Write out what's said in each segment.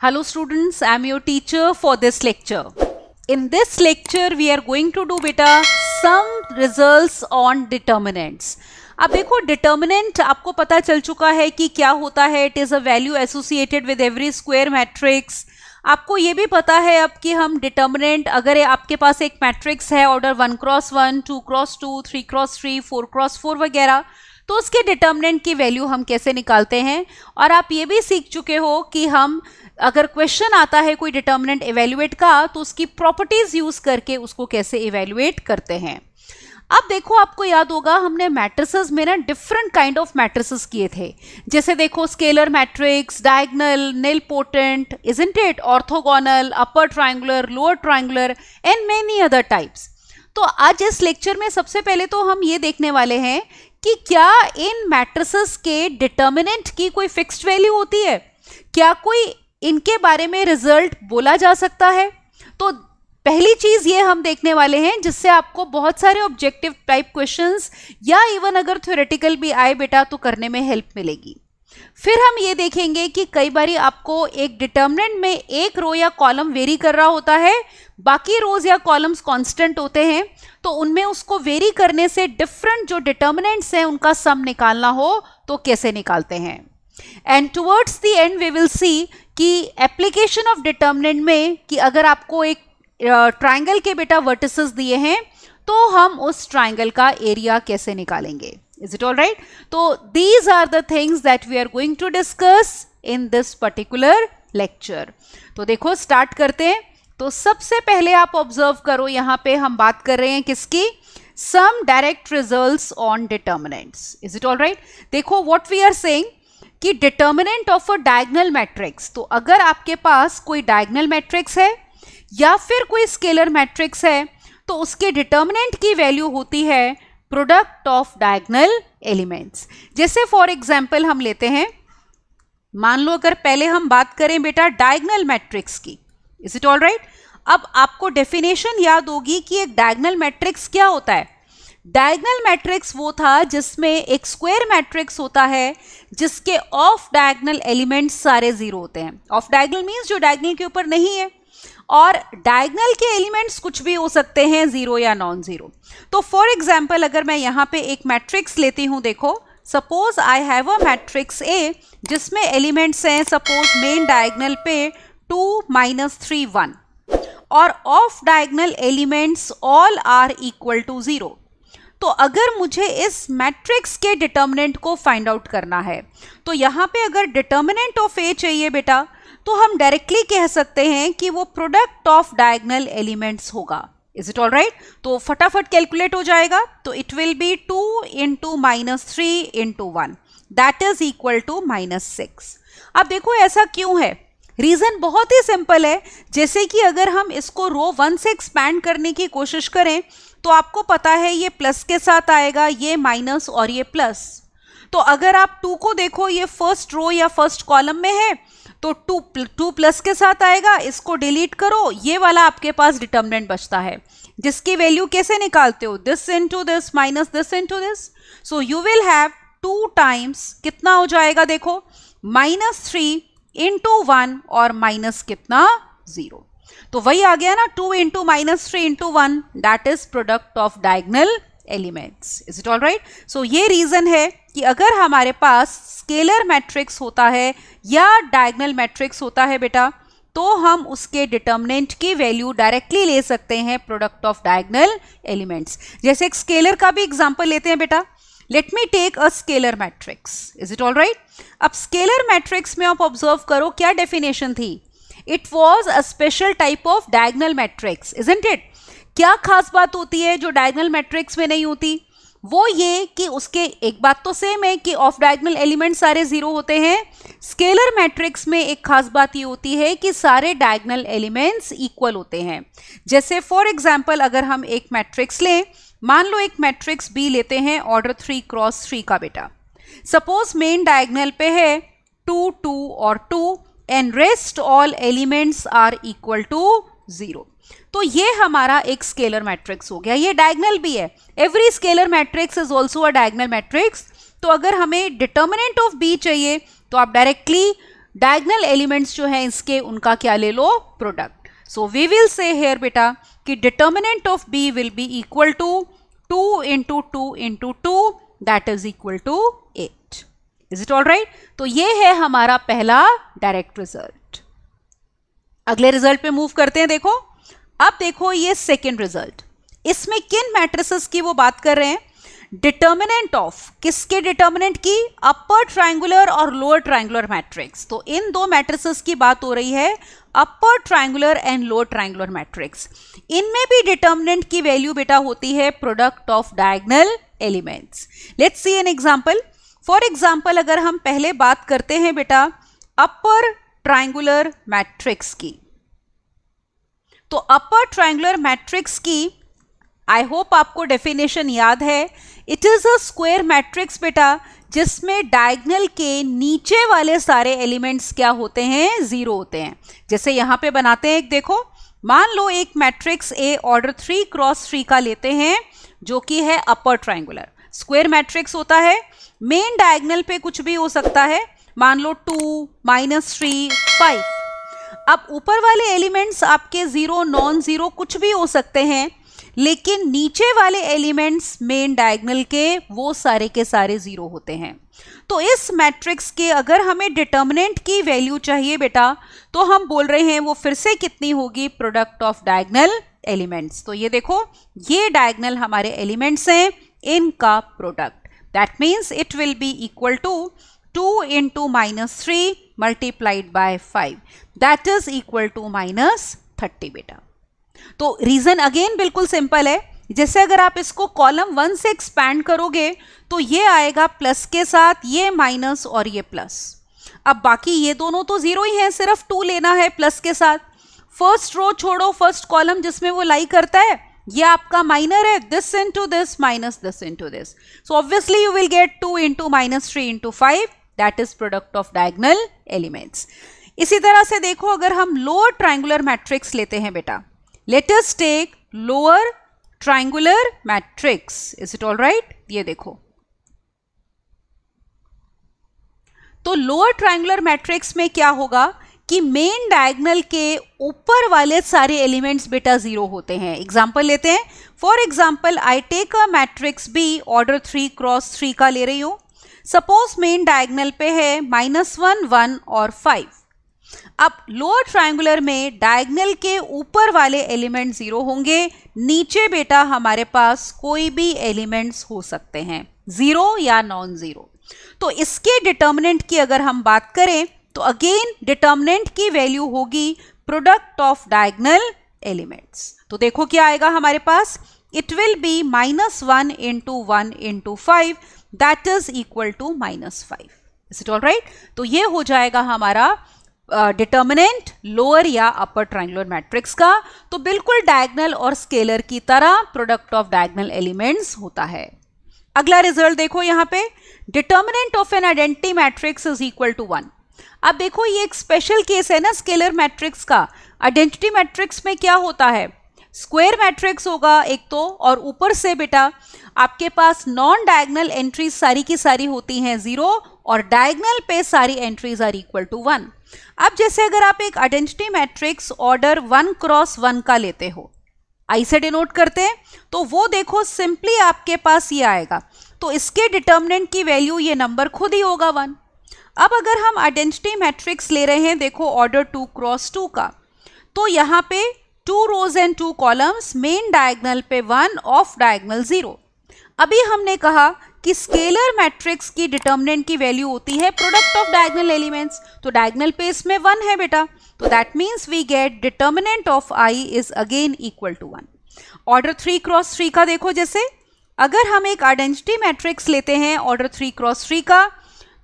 Hello students, I am your teacher for this lecture. In this lecture, we are going to do beta some results on determinants. अब देखो determinant आपको पता चल चुका है कि क्या होता है it is a value associated with every square matrix आपको ये भी पता है अब कि हम डिटर्मिनेंट अगर आपके पास एक मैट्रिक्स है order one cross one two cross two three cross three four cross four वगैरह तो उसके डिटर्मिनेंट की वैल्यू हम कैसे निकालते हैं और आप ये भी सीख चुके हो कि हम अगर क्वेश्चन आता है कोई डिटर्मिनेंट एवेल्युएट का तो उसकी प्रॉपर्टीज़ यूज़ करके उसको कैसे एवेल्युएट करते हैं अब देखो आपको याद होगा हमने मैट्रिसेस में ना डिफरेंट काइंड ऑफ मैट्रिसेस किए थे जैसे देखो scalar matrix diagonal nilpotent इजेंट इट orthogonal upper triangular lower triangular and many other types तो आज इस लेक्चर में सबसे पहले तो हम ये देखने वाले हैं कि क्या इन मैट्रिसेस के डिटर्मिनेंट की कोई फिक्स्ड वैल्यू होती है क्या कोई इनके बारे में रिजल्ट बोला जा सकता है तो पहली चीज ये हम देखने वाले हैं जिससे आपको बहुत सारे ऑब्जेक्टिव टाइप क्वेश्चंस या इवन अगर थ्योरेटिकल भी आए बेटा तो करने में हेल्प मिलेगी फिर हम ये देखेंगे कि कई बार आपको एक डिटर्मिनेंट में एक रो या कॉलम वेरी कर रहा होता है बाकी रोज या कॉलम्स कांस्टेंट होते हैं तो उनमें उसको वेरी करने से डिफरेंट जो डिटर्मिनेंट्स हैं उनका सम निकालना हो तो कैसे निकालते हैं and towards the end we will see कि एप्लीकेशन ऑफ डिटर्मिनेंट में कि अगर आपको एक ट्राइंगल के बेटा वर्टिसेस दिए हैं तो हम उस ट्राइंगल का एरिया कैसे निकालेंगे इज इट ऑल राइट तो these are the things that we are going to discuss in this particular lecture तो देखो स्टार्ट करते हैं तो सबसे पहले आप ऑब्जर्व करो यहाँ पे हम बात कर रहे हैं किसकी some direct result on determinants is it all right देखो वॉट वी आर सेइंग कि determinant of a diagonal matrix तो अगर आपके पास कोई डायगनल मैट्रिक्स है या फिर कोई स्केलर मैट्रिक्स है तो उसके डिटर्मिनेंट की वैल्यू होती है प्रोडक्ट ऑफ डायगनल एलिमेंट्स जैसे फॉर एग्जाम्पल हम लेते हैं मान लो अगर पहले हम बात करें बेटा डायगनल मैट्रिक्स की इज इट ऑल राइट अब आपको डेफिनेशन याद होगी कि एक डायगनल मैट्रिक्स क्या होता है डायगनल मैट्रिक्स वो था जिसमें एक स्क्वायर मैट्रिक्स होता है जिसके ऑफ डायगनल एलिमेंट्स सारे जीरो होते हैं ऑफ डायगनल मीन्स जो डायगनल के ऊपर नहीं है और डायगनल के एलिमेंट्स कुछ भी हो सकते हैं जीरो या नॉन जीरो तो फॉर एग्जाम्पल अगर मैं यहाँ पे एक मैट्रिक्स लेती हूँ देखो suppose I have a matrix A जिसमें एलिमेंट्स हैं सपोज मेन डायगनल पे टू माइनस थ्री वन और off diagonal elements all are equal to zero तो अगर मुझे इस मैट्रिक्स के डिटर्मिनेंट को फाइंड आउट करना है तो यहाँ पे अगर डिटर्मिनेंट ऑफ ए चाहिए बेटा तो हम डायरेक्टली कह सकते हैं कि वो प्रोडक्ट ऑफ डायगनल एलिमेंट्स होगा इज इट ऑल राइट तो फटाफट कैलकुलेट हो जाएगा तो it will be two into minus three into one that is equal to minus six अब देखो ऐसा क्यों है रीज़न बहुत ही सिंपल है जैसे कि अगर हम इसको रो वन से एक्सपैंड करने की कोशिश करें तो आपको पता है ये प्लस के साथ आएगा ये माइनस और ये प्लस तो अगर आप टू को देखो ये फर्स्ट रो या फर्स्ट कॉलम में है तो टू टू प्लस के साथ आएगा इसको डिलीट करो ये वाला आपके पास डिटर्मिनेंट बचता है जिसकी वैल्यू कैसे निकालते हो this into this minus this into this so you will have two times कितना हो जाएगा देखो माइनस थ्री इंटू वन और माइनस कितना जीरो तो वही आ गया ना two into minus three into one that is product of diagonal elements is it all right so ये रीजन है कि अगर हमारे पास स्केलर मैट्रिक्स होता है या डायगनल मैट्रिक्स होता है बेटा तो हम उसके डिटर्मिनेंट की वैल्यू डायरेक्टली ले सकते हैं प्रोडक्ट ऑफ डायगनल एलिमेंट्स जैसे एक स्केलर का भी एग्जाम्पल लेते हैं बेटा let me take a scalar matrix is it all right अब स्केलर मैट्रिक्स में आप ऑब्जर्व करो क्या डेफिनेशन थी it was a special type of diagonal matrix is it क्या खास बात होती है जो डायगनल मैट्रिक्स में नहीं होती वो ये कि उसके एक बात तो सेम है कि ऑफ डायगनल एलिमेंट सारे ज़ीरो होते हैं स्केलर मैट्रिक्स में एक खास बात ये होती है कि सारे डायगनल एलिमेंट्स इक्वल होते हैं जैसे फॉर एग्जांपल अगर हम एक मैट्रिक्स लें मान लो एक मैट्रिक्स बी लेते हैं ऑर्डर थ्री क्रॉस थ्री का बेटा सपोज मेन डायगनल पे है टू टू और two and rest all elements are equal to zero तो ये हमारा एक स्केलर मैट्रिक्स हो गया ये डायगनल भी है every scalar matrix is also a diagonal matrix तो अगर हमें डिटर्मिनेंट ऑफ बी चाहिए तो आप डायरेक्टली डायगनल एलिमेंट्स जो हैं इसके उनका क्या ले लो product so we will say here बेटा कि determinant of B will be equal to two into two into two that is equal to eight is it all right तो ये है हमारा पहला डायरेक्ट रिजल्ट अगले रिजल्ट पे मूव करते हैं देखो अब देखो ये सेकेंड रिजल्ट इसमें किन मैट्रिसेस की वो बात कर रहे हैं डिटर्मिनेंट ऑफ किसके डिटर्मिनेंट की अपर ट्राइंगुलर और लोअर ट्राइंगुलर मैट्रिक्स तो इन दो मैट्रिसेस की बात हो रही है upper triangular and lower triangular matrix इनमें भी डिटर्मिनेंट की वैल्यू बेटा होती है product of diagonal elements let's see an example for example अगर हम पहले बात करते हैं बेटा अपर ट्राइंगुलर मैट्रिक्स की तो अपर ट्रायंगुलर मैट्रिक्स की आई होप आपको डेफिनेशन याद है it is a square matrix बेटा जिसमें डायगनल के नीचे वाले सारे एलिमेंट्स क्या होते हैं ज़ीरो होते हैं जैसे यहां पे बनाते हैं एक देखो मान लो एक matrix A order three cross three का लेते हैं जो कि है अपर ट्राइंगुलर स्क्वेयर मैट्रिक्स होता है मेन डायगनल पे कुछ भी हो सकता है मान लो टू माइनस थ्री फाइव अब ऊपर वाले एलिमेंट्स आपके ज़ीरो नॉन ज़ीरो कुछ भी हो सकते हैं लेकिन नीचे वाले एलिमेंट्स मेन डायगनल के वो सारे के सारे ज़ीरो होते हैं तो इस मैट्रिक्स के अगर हमें डिटर्मिनेंट की वैल्यू चाहिए बेटा तो हम बोल रहे हैं वो फिर से कितनी होगी प्रोडक्ट ऑफ डायगनल एलिमेंट्स तो ये देखो ये डायगनल हमारे एलिमेंट्स हैं इनका product that means it will be equal to 2 into minus 3 multiplied by 5 that is equal to minus 30 बेटा तो रीजन अगेन बिल्कुल सिंपल है जैसे अगर आप इसको कॉलम वन से एक्सपैंड करोगे तो ये आएगा प्लस के साथ ये माइनस और ये प्लस अब बाकी ये दोनों तो जीरो ही हैं सिर्फ टू लेना है प्लस के साथ फर्स्ट रो छोड़ो फर्स्ट कॉलम जिसमें वो लाई करता है ये आपका माइनर है this into this minus this into this so obviously you will get two into minus three into five that is product of diagonal elements इसी तरह से देखो अगर हम लोअर ट्राइंगुलर मैट्रिक्स लेते हैं बेटा let us take lower triangular matrix is it all right ये देखो तो लोअर ट्राइंगुलर मैट्रिक्स में क्या होगा कि मेन डायगनल के ऊपर वाले सारे एलिमेंट्स बेटा जीरो होते हैं एग्जाम्पल लेते हैं for example I take a matrix B order three cross three का ले रही हूं सपोज मेन डायगनल पे है माइनस वन वन और फाइव अब लोअर ट्राइंगुलर में डायगनल के ऊपर वाले एलिमेंट ज़ीरो होंगे नीचे बेटा हमारे पास कोई भी एलिमेंट्स हो सकते हैं ज़ीरो या नॉन ज़ीरो तो इसके डिटर्मिनेंट की अगर हम बात करें तो अगेन डिटर्मिनेंट की वैल्यू होगी प्रोडक्ट ऑफ डायगनल एलिमेंट्स तो देखो क्या आएगा हमारे पास it will be minus one into one into five that is equal to minus five is it all right तो ये हो जाएगा हमारा डिटर्मिनेंट uh, लोअर या अपर ट्राइंगुलर मैट्रिक्स का तो बिल्कुल डायगनल और स्केलर की तरह प्रोडक्ट ऑफ डायगनल एलिमेंट्स होता है अगला रिजल्ट देखो यहां पे determinant of an identity matrix is equal to one अब देखो ये एक स्पेशल केस है ना स्केलर मैट्रिक्स का आइडेंटिटी मैट्रिक्स में क्या होता है स्क्वेयर मैट्रिक्स होगा एक तो और ऊपर से बेटा आपके पास नॉन डायगनल एंट्रीज सारी की सारी होती हैं ज़ीरो और डायगनल पे सारी entries are equal to one अब जैसे अगर आप एक identity matrix order one cross one का लेते हो आई से डिनोट करते हैं तो वो देखो सिंपली आपके पास ये आएगा तो इसके डिटर्मिनेंट की वैल्यू ये नंबर खुद ही होगा वन अब अगर हम आइडेंटिटी मैट्रिक्स ले रहे हैं देखो ऑर्डर टू क्रॉस टू का तो यहाँ पे two rows and two columns main diagonal पे वन ऑफ डायगनल ज़ीरो अभी हमने कहा कि स्केलर मैट्रिक्स की डिटर्मिनेंट की वैल्यू होती है प्रोडक्ट ऑफ डायगनल एलिमेंट्स तो डायगनल पेस में वन है बेटा तो that means we get determinant of I is again equal to one order three cross three का देखो जैसे अगर हम एक आइडेंटिटी मैट्रिक्स लेते हैं ऑर्डर थ्री क्रॉस थ्री का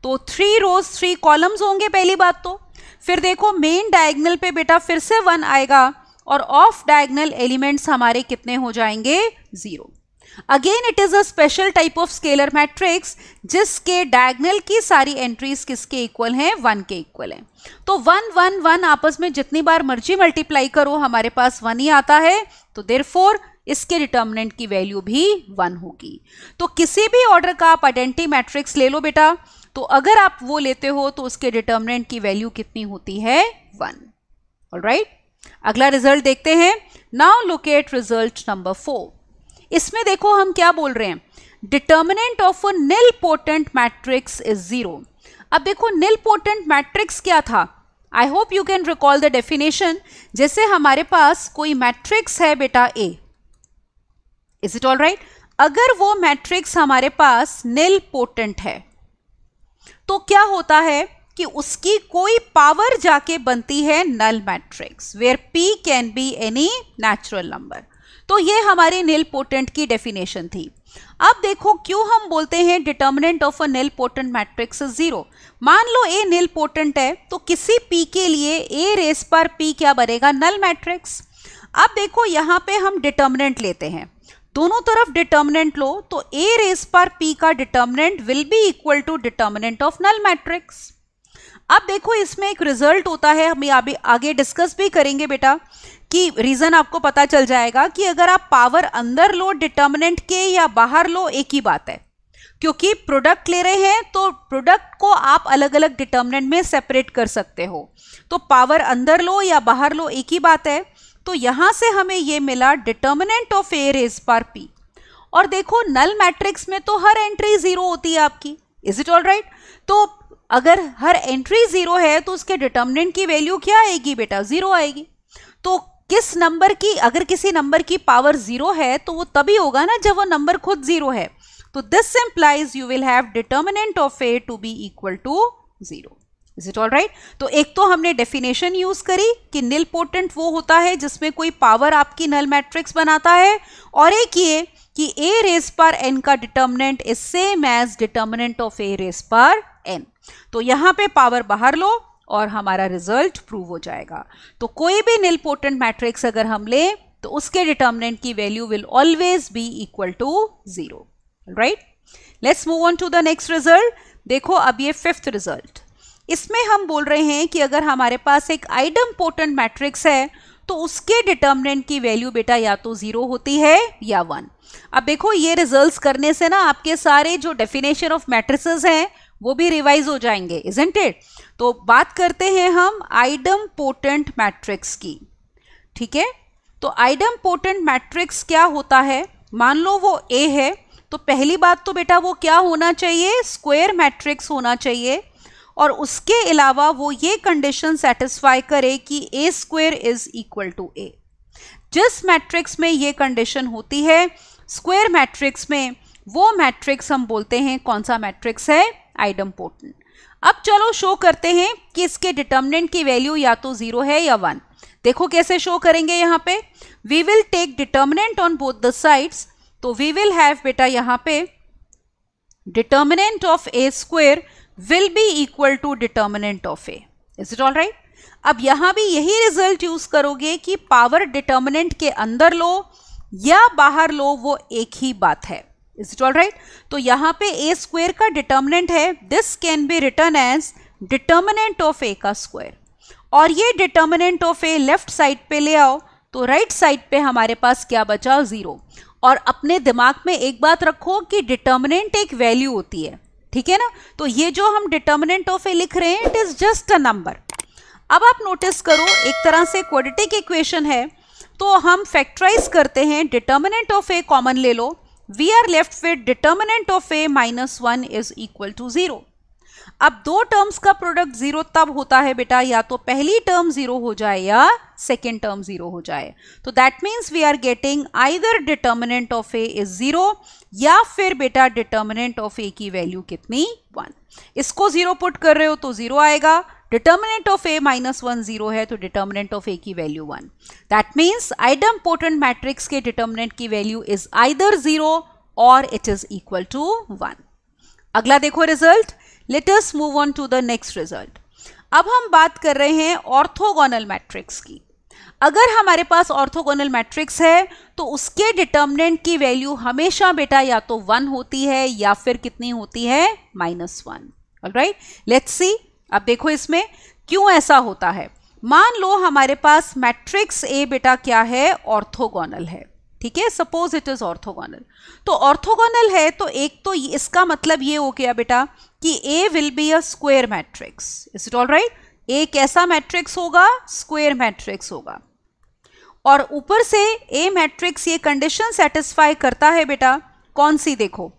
तो थ्री रोज थ्री कॉलम्स होंगे पहली बात तो फिर देखो मेन डायगनल पे बेटा फिर से वन आएगा और ऑफ डायगनल एलिमेंट्स हमारे कितने हो जाएंगे zero again it is a special type of scalar matrix जिसके डायगनल की सारी एंट्रीज किसके इक्वल हैं वन के इक्वल हैं तो वन वन वन आपस में जितनी बार मर्जी मल्टीप्लाई करो हमारे पास वन ही आता है तो देर फोर इसके डिटर्मिनेंट की वैल्यू भी वन होगी तो किसी भी ऑर्डर का आप आइडेंटी मैट्रिक्स ले लो बेटा तो अगर आप वो लेते हो तो उसके डिटर्मिनेंट की वैल्यू कितनी होती है वन ऑल राइट अगला रिजल्ट देखते हैं now locate result number four इसमें देखो हम क्या बोल रहे हैं determinant of a nilpotent matrix is zero अब देखो निल पोटेंट मैट्रिक्स क्या था I hope you can recall the definition जैसे हमारे पास कोई मैट्रिक्स है बेटा A is it all right अगर वो मैट्रिक्स हमारे पास निल पोटेंट है तो क्या होता है कि उसकी कोई पावर जाके बनती है null matrix where P can be any natural number तो ये हमारी नील पोटेंट की डेफिनेशन थी अब देखो क्यों हम बोलते हैं determinant of a nilpotent matrix zero मान लो ए नील पोटेंट है तो किसी पी के लिए ए रेस पर पी क्या बनेगा नल मैट्रिक्स अब देखो यहाँ पे हम डिटर्मिनेंट लेते हैं दोनों तरफ डिटर्मिनेंट लो तो ए रेस पर पी का determinant will be equal to determinant of null matrix अब देखो इसमें एक रिजल्ट होता है हम अभी आगे डिस्कस भी करेंगे बेटा कि रीज़न आपको पता चल जाएगा कि अगर आप पावर अंदर लो डिटर्मिनेंट के या बाहर लो एक ही बात है क्योंकि प्रोडक्ट ले रहे हैं तो प्रोडक्ट को आप अलग अलग डिटर्मिनेंट में सेपरेट कर सकते हो तो पावर अंदर लो या बाहर लो एक ही बात है तो यहाँ से हमें ये मिला डिटर्मिनेंट ऑफ ए रेज पर पी और देखो नल मैट्रिक्स में तो हर एंट्री ज़ीरो होती है आपकी इज इट ऑल राइट तो अगर हर एंट्री ज़ीरो है तो उसके डिटर्मिनेंट की वैल्यू क्या आएगी बेटा ज़ीरो आएगी तो किस नंबर की अगर किसी नंबर की पावर ज़ीरो है तो वो तभी होगा ना जब वो नंबर खुद ज़ीरो है तो this implies you will have determinant of A to be equal to zero is it all right तो एक तो हमने डेफिनेशन यूज करी कि निल पोटेंट वो होता है जिसमें कोई पावर आपकी नल मैट्रिक्स बनाता है और एक ये कि ए रेस पर एन का determinant is same as determinant of A raise पर एन तो यहाँ पे पावर बाहर लो और हमारा रिजल्ट प्रूव हो जाएगा तो कोई भी पोर्टेंट मैट्रिक्स अगर हम ले तो उसके डिटर्मिनेंट की value will always be equal to zero right let's move on to the next result देखो अब ये फिफ्थ रिजल्ट इसमें हम बोल रहे हैं कि अगर हमारे पास एक आइडम पोर्टेंट मैट्रिक्स है तो उसके डिटर्मिनेंट की वैल्यू बेटा या तो ज़ीरो होती है या वन अब देखो ये रिजल्ट्स करने से ना आपके सारे जो डेफिनेशन ऑफ मैट्रिसेस हैं वो भी रिवाइज हो जाएंगे एंट इट तो बात करते हैं हम आइडम पोटेंट मैट्रिक्स की ठीक है तो आइडम पोटेंट मैट्रिक्स क्या होता है मान लो वो ए है तो पहली बात तो बेटा वो क्या होना चाहिए स्क्वेयर मैट्रिक्स होना चाहिए और उसके अलावा वो ये कंडीशन सेटिस्फाई करे कि A square is equal to A जिस मैट्रिक्स में ये कंडीशन होती है स्क्वेयर मैट्रिक्स में वो मैट्रिक्स हम बोलते हैं कौन सा मैट्रिक्स है आइडम पोर्टन अब चलो शो करते हैं कि इसके डिटर्मिनेंट की वैल्यू या तो जीरो है या वन देखो कैसे शो करेंगे यहाँ पे we will take determinant on both the sides तो वी विल हैव बेटा यहाँ पे determinant of A square will be equal to determinant of A is it all right अब यहाँ भी यही रिजल्ट यूज करोगे कि पावर डिटर्मिनेंट के अंदर लो या बाहर लो वो एक ही बात है इज इट ऑल राइट तो यहाँ पे ए स्क्वेयर का डिटर्मिनेंट है this can be written as determinant of A का स्क्वायर और ये determinant of A left side पे ले आओ तो राइट right साइड पे हमारे पास क्या बचा ज़ीरो और अपने दिमाग में एक बात रखो कि डिटर्मिनेंट एक वैल्यू होती है ठीक है ना तो ये जो हम डिटर्मिनेंट ऑफ ए लिख रहे हैं it is just a number अब आप नोटिस करो एक तरह से क्वाड्रेटिक इक्वेशन है तो हम फैक्टराइज करते हैं डिटर्मिनेंट ऑफ ए कॉमन ले लो we are left with determinant of A minus one is equal to zero अब दो टर्म्स का प्रोडक्ट जीरो तब होता है बेटा या तो पहली टर्म जीरो हो जाए या सेकेंड टर्म जीरो हो जाए तो that means we are getting either determinant of A is zero या फिर बेटा डिटर्मिनेंट ऑफ ए की वैल्यू कितनी वन इसको जीरो पुट कर रहे हो तो जीरो आएगा determinant of A minus one zero है तो डिटर्मिनेंट ऑफ ए की value one that means idempotent matrix के डिटर्मिनेंट की वैल्यू इज आइदर जीरो और it is equal to one अगला देखो result let's move on to the next result अब हम बात कर रहे हैं ऑर्थोगोनल मैट्रिक्स की अगर हमारे पास ऑर्थोगोनल मैट्रिक्स है तो उसके डिटर्मिनेंट की वैल्यू हमेशा बेटा या तो वन होती है या फिर कितनी होती है minus one right let's see अब देखो इसमें क्यों ऐसा होता है मान लो हमारे पास मैट्रिक्स ए बेटा क्या है ऑर्थोगोनल है ठीक है सपोज इट इज ऑर्थोगोनल तो ऑर्थोगोनल है तो एक तो इसका मतलब ये हो गया बेटा कि A will be a square matrix is it all right A कैसा मैट्रिक्स होगा स्क्वेयर मैट्रिक्स होगा और ऊपर से ए मैट्रिक्स ये कंडीशन सेटिस्फाई करता है बेटा कौन सी देखो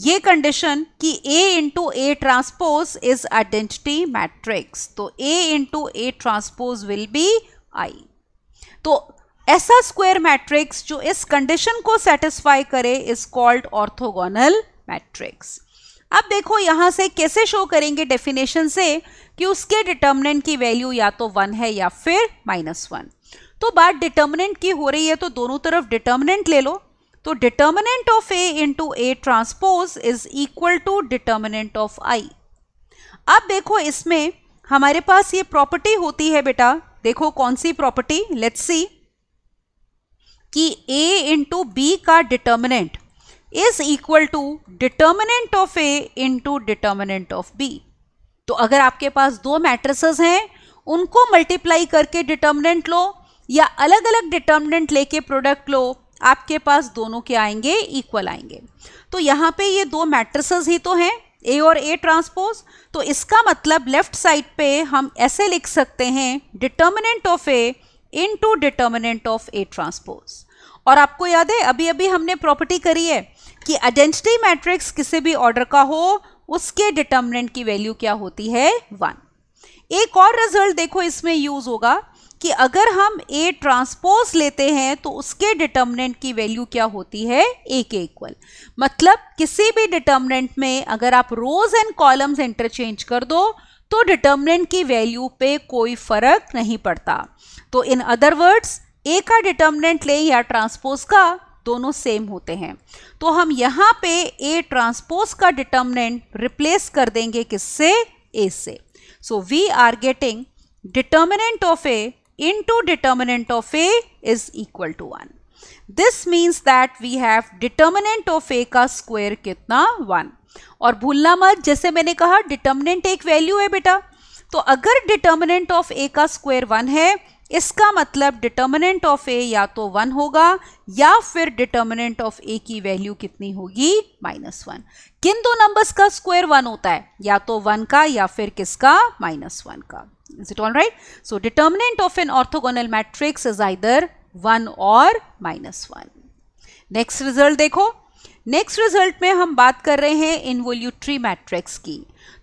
ये कंडीशन कि A into A transpose is identity matrix तो A into A transpose will be I तो ऐसा स्क्वायर मैट्रिक्स जो इस कंडीशन को सेटिस्फाई करे इज कॉल्ड ऑर्थोगोनल मैट्रिक्स अब देखो यहां से कैसे शो करेंगे डेफिनेशन से कि उसके डिटर्मिनेंट की वैल्यू या तो वन है या फिर माइनस वन तो बात डिटर्मिनेंट की हो रही है तो दोनों तरफ डिटर्मिनेंट ले लो तो determinant of A into A transpose is equal to determinant of I अब देखो इसमें हमारे पास ये प्रॉपर्टी होती है बेटा देखो कौन सी प्रॉपर्टी लेट्स सी कि ए इंटू बी का determinant is equal to determinant of A into determinant of B तो अगर आपके पास दो मैट्रिसेस हैं उनको मल्टीप्लाई करके डिटर्मिनेंट लो या अलग अलग डिटर्मिनेंट लेके प्रोडक्ट लो आपके पास दोनों के आएंगे इक्वल आएंगे तो यहाँ पे ये दो मैट्रिसेस ही तो हैं ए और ए ट्रांसपोज तो इसका मतलब लेफ्ट साइड पे हम ऐसे लिख सकते हैं determinant of A into determinant of A transpose और आपको याद है अभी अभी हमने प्रॉपर्टी करी है कि आइडेंटिटी मैट्रिक्स किसी भी ऑर्डर का हो उसके डिटर्मिनेंट की वैल्यू क्या होती है वन एक और रिजल्ट देखो इसमें यूज होगा कि अगर हम ए ट्रांसपोज लेते हैं तो उसके डिटर्मिनेंट की वैल्यू क्या होती है ए के इक्वल मतलब किसी भी डिटर्मिनेंट में अगर आप रोज एंड कॉलम्स इंटरचेंज कर दो तो डिटर्मिनेंट की वैल्यू पे कोई फर्क नहीं पड़ता तो इन अदर वर्ड्स ए का डिटर्मिनेंट ले या ट्रांसपोज का दोनों सेम होते हैं तो हम यहाँ पे ए ट्रांसपोज का डिटर्मिनेंट रिप्लेस कर देंगे किससे ए से so we are getting determinant of A into determinant of A is equal to 1. This means that we have determinant of A का square कितना 1. और भूलना मत जैसे मैंने कहा determinant एक value है बेटा तो अगर determinant of A का square 1 है इसका मतलब डिटर्मिनेंट ऑफ ए या तो वन होगा या फिर डिटर्मिनेंट ऑफ ए की वैल्यू कितनी होगी माइनस वन किन दो नंबर्स का स्क्वायर वन होता है या तो वन का या फिर किसका माइनस वन का Is it all right? So determinant of an orthogonal matrix is either 1 or minus 1 next result dekho next result mein hum baat kar rahe hain involutory matrix ki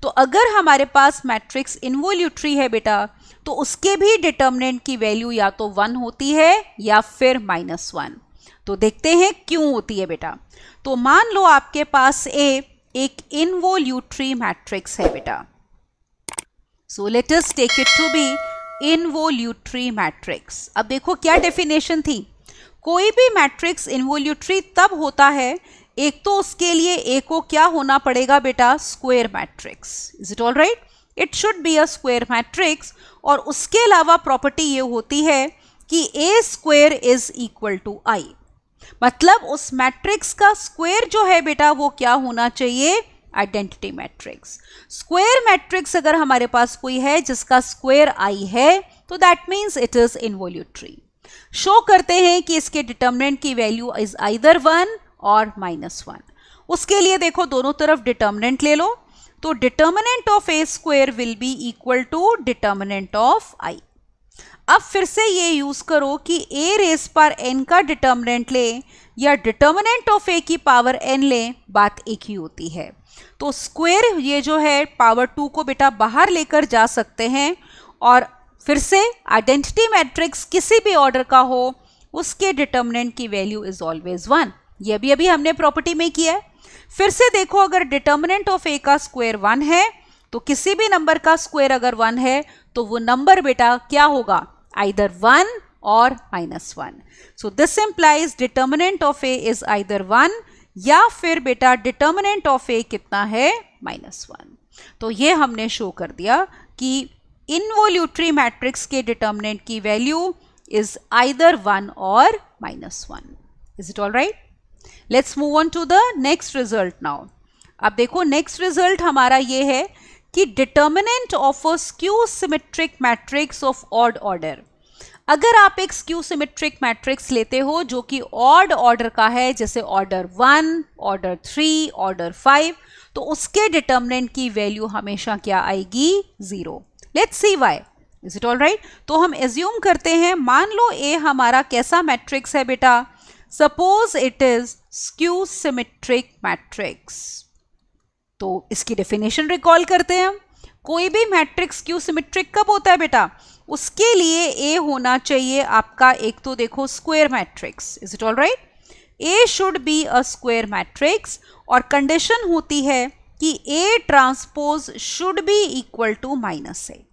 to agar hamare paas matrix involutory hai beta तो उसके भी determinant की value या तो one होती है या फिर माइनस वन तो देखते हैं क्यों होती है बेटा तो मान लो आपके पास ए एक इनवोल्यूट्री मैट्रिक्स है बेटा so let us take it to be involutory matrix अब देखो क्या डेफिनेशन थी कोई भी मैट्रिक्स इन्वोल्यूट्री तब होता है एक तो उसके लिए ए को क्या होना पड़ेगा बेटा square matrix is it all right it should be a square matrix और उसके अलावा प्रॉपर्टी ये होती है कि A square is equal to I मतलब उस मैट्रिक्स का स्क्वेयर जो है बेटा वो क्या होना चाहिए आइडेंटिटी मैट्रिक्स स्क्वेयर मैट्रिक्स अगर हमारे पास कोई है जिसका स्क्वेयर आई है तो that means it is involutory show करते हैं कि इसके डिटर्मिनेंट की वैल्यू इज आइदर वन और माइनस वन उसके लिए देखो दोनों तरफ डिटर्मिनेंट ले लो तो determinant of A square will be equal to determinant of I अब फिर से ये यूज करो कि ए रेस पर एन का डिटर्मिनेंट ले या डिटर्मिनेंट ऑफ ए की पावर एन लें बात एक ही होती है तो स्क्वेयर ये जो है पावर टू को बेटा बाहर लेकर जा सकते हैं और फिर से आइडेंटिटी मैट्रिक्स किसी भी ऑर्डर का हो उसके डिटर्मिनेंट की वैल्यू इज ऑलवेज वन ये भी अभी हमने प्रॉपर्टी में किया है फिर से देखो अगर डिटर्मिनेंट ऑफ ए का स्क्वेयर वन है तो किसी भी नंबर का स्क्वेयर अगर वन है तो वो नंबर बेटा क्या होगा either one or minus 1. So this implies determinant of A is either 1 या फिर बेटा determinant of A कितना है minus 1. तो ये हमने शो कर दिया कि इनवोल्यूटरी मैट्रिक्स के डिटर्मिनेंट की वैल्यू इज आइदर वन और minus one is it all right let's move on to the next result now अब देखो नेक्स्ट रिजल्ट हमारा ये है कि determinant of a skew symmetric matrix of odd order अगर आप एक स्क्यू सिमेट्रिक मैट्रिक्स लेते हो जो कि ऑर्ड ऑर्डर का है जैसे order one order three order five तो उसके डिटर्मिनेंट की वैल्यू हमेशा क्या आएगी zero let's see why is it all right तो हम एज्यूम करते हैं मान लो ए हमारा कैसा मैट्रिक्स है बेटा suppose it is skew symmetric matrix तो इसकी डेफिनेशन रिकॉल करते हैं हम कोई भी मैट्रिक्स क्यू सिमेट्रिक कब होता है बेटा उसके लिए ए होना चाहिए आपका एक तो देखो square matrix is it all right A should be a square matrix और कंडीशन होती है कि A transpose should be equal to minus A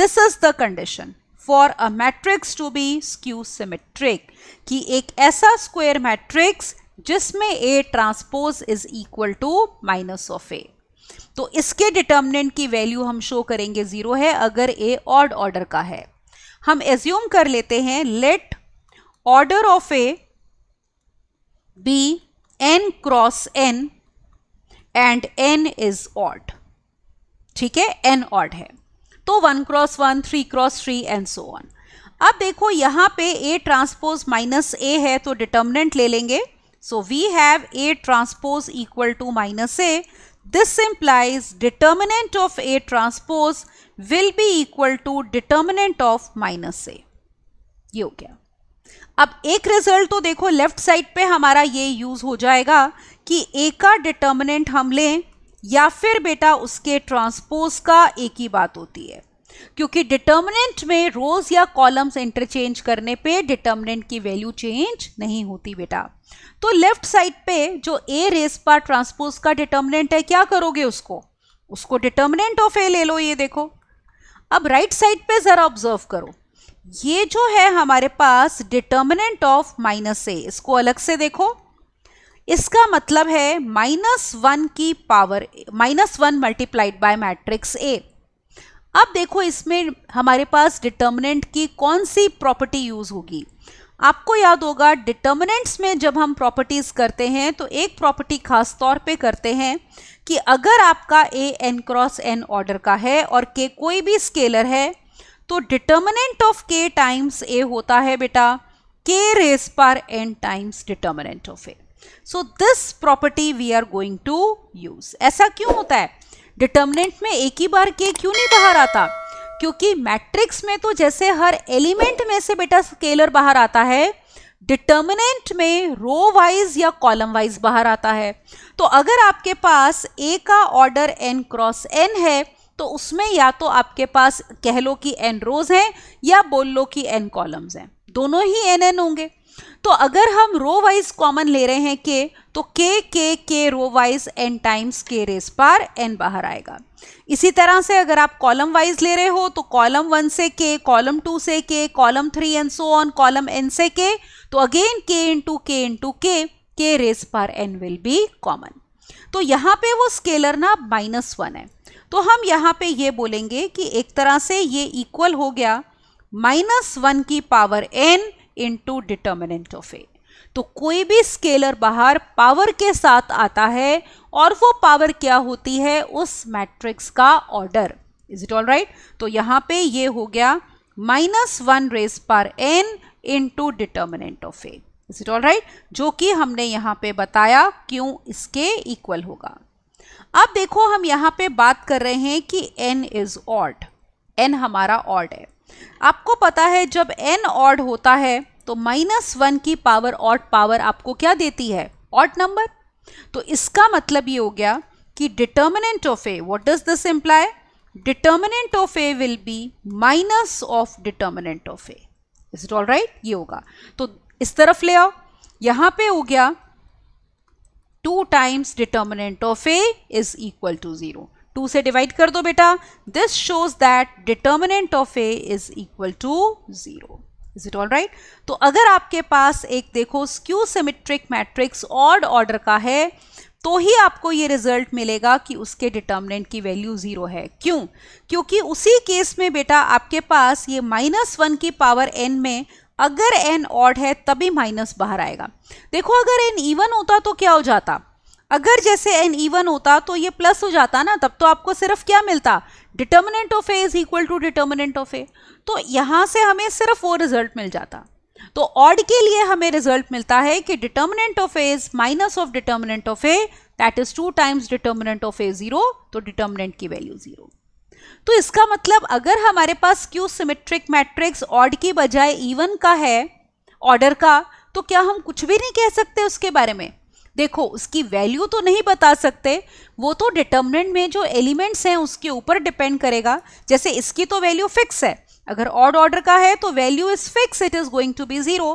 this is the condition for a matrix to be skew symmetric कि एक ऐसा square matrix जिसमें A transpose is equal to minus of A तो इसके डिटर्मिनेंट की वैल्यू हम show करेंगे zero है अगर ए ऑड ऑर्डर का है हम एज्यूम कर लेते हैं let order of A be N cross N and N is odd ठीक है एन ऑड है तो one cross one three cross three and so on अब देखो यहां पे ए ट्रांसपोज माइनस ए है तो डिटर्मिनेंट ले लेंगे so we have A transpose equal to minus A This implies determinant of A transpose will be equal to determinant of minus A ये हो गया अब एक रिजल्ट तो देखो लेफ्ट साइड पे हमारा ये यूज हो जाएगा कि ए का डिटर्मिनेंट हम लें या फिर बेटा उसके ट्रांसपोज का एक ही बात होती है क्योंकि डिटर्मिनेंट में रोज या कॉलम्स इंटरचेंज करने पे डिटर्मिनेंट की वैल्यू चेंज नहीं होती बेटा तो लेफ्ट साइड पे जो ए रेस पर ट्रांसपोज का डिटर्मिनेंट है क्या करोगे उसको उसको डिटर्मिनेंट ऑफ ए ले लो ये देखो अब राइट right साइड पे ज़रा ऑब्जर्व करो ये जो है हमारे पास डिटर्मिनेंट ऑफ माइनस ए इसको अलग से देखो इसका मतलब है माइनस वन की power minus one multiplied by matrix A अब देखो इसमें हमारे पास डिटर्मिनेंट की कौन सी प्रॉपर्टी यूज होगी आपको याद होगा डिटर्मिनेंट्स में जब हम प्रॉपर्टीज करते हैं तो एक प्रॉपर्टी खास तौर पे करते हैं कि अगर आपका A N cross N order का है और के कोई भी स्केलर है तो determinant of K times A होता है बेटा के रेस पर N times determinant of A so this property we are going to use ऐसा क्यों होता है डिटर्मिनेंट में एक ही बार के क्यों नहीं बाहर आता क्योंकि मैट्रिक्स में तो जैसे हर एलिमेंट में से बेटा स्केलर बाहर आता है डिटर्मिनेंट में रो वाइज या कॉलम वाइज बाहर आता है तो अगर आपके पास ए का ऑर्डर एन क्रॉस एन है तो उसमें या तो आपके पास कह लो कि एन रोज हैं या बोल लो कि एन कॉलम्स हैं दोनों ही एन एन होंगे तो अगर हम रो वाइज कॉमन ले रहे हैं के तो K K K row wise N times K raise पर एन बाहर आएगा इसी तरह से अगर आप कॉलम वाइज ले रहे हो तो कॉलम वन से के कॉलम टू से K column three and so on column N से के तो अगेन के इन टू के इन टू के के रेस पर एन विल बी कॉमन तो यहाँ पे वो स्केलर ना माइनस वन है तो हम यहाँ पे ये बोलेंगे कि एक तरह से ये इक्वल हो गया माइनस वन की power N into determinant of A तो कोई भी स्केलर बाहर पावर के साथ आता है और वो पावर क्या होती है उस मैट्रिक्स का order is it all right तो यहां पे ये हो गया माइनस वन रेस पर N into determinant of A is it all right जो कि हमने यहां पे बताया क्यों इसके इक्वल होगा अब देखो हम यहां पे बात कर रहे हैं कि एन इज ऑर्ड एन हमारा ऑर्ड है आपको पता है जब एन ऑर्ड होता है तो माइनस वन की पावर ऑट पावर आपको क्या देती है ऑट नंबर तो इसका मतलब ये हो गया कि determinant of A what does this imply determinant of A will be minus of determinant of A is it all right ये होगा तो इस तरफ ले आओ यहां पे हो गया two times determinant of A is equal to zero two से डिवाइड कर दो बेटा this shows that determinant of A is equal to zero is it all right तो अगर आपके पास एक देखो skew symmetric matrix odd order का है तो ही आपको ये रिजल्ट मिलेगा कि उसके डिटर्मिनेंट की वैल्यू ज़ीरो है क्यों क्योंकि उसी केस में बेटा आपके पास ये माइनस वन की पावर एन में अगर एन ऑड है तभी माइनस बाहर आएगा देखो अगर एन इवन होता तो क्या हो जाता अगर जैसे एन इवन होता तो ये प्लस हो जाता ना तब तो आपको सिर्फ क्या मिलता determinant of A is equal to determinant of A तो यहाँ से हमें सिर्फ वो रिजल्ट मिल जाता तो ऑड के लिए हमें रिजल्ट मिलता है कि determinant of A is minus of determinant of A that is two times determinant of A zero तो डिटर्मिनेंट की वैल्यू जीरो तो इसका मतलब अगर हमारे पास क्यू सिमेट्रिक मैट्रिक्स ऑड की बजाय इवन का है ऑर्डर का तो क्या हम कुछ भी नहीं कह सकते उसके बारे में देखो उसकी वैल्यू तो नहीं बता सकते वो तो डिटर्मिनेंट में जो एलिमेंट्स हैं उसके ऊपर डिपेंड करेगा जैसे इसकी तो वैल्यू फिक्स है अगर ऑड ऑर्डर का है तो value is fix it is going to be zero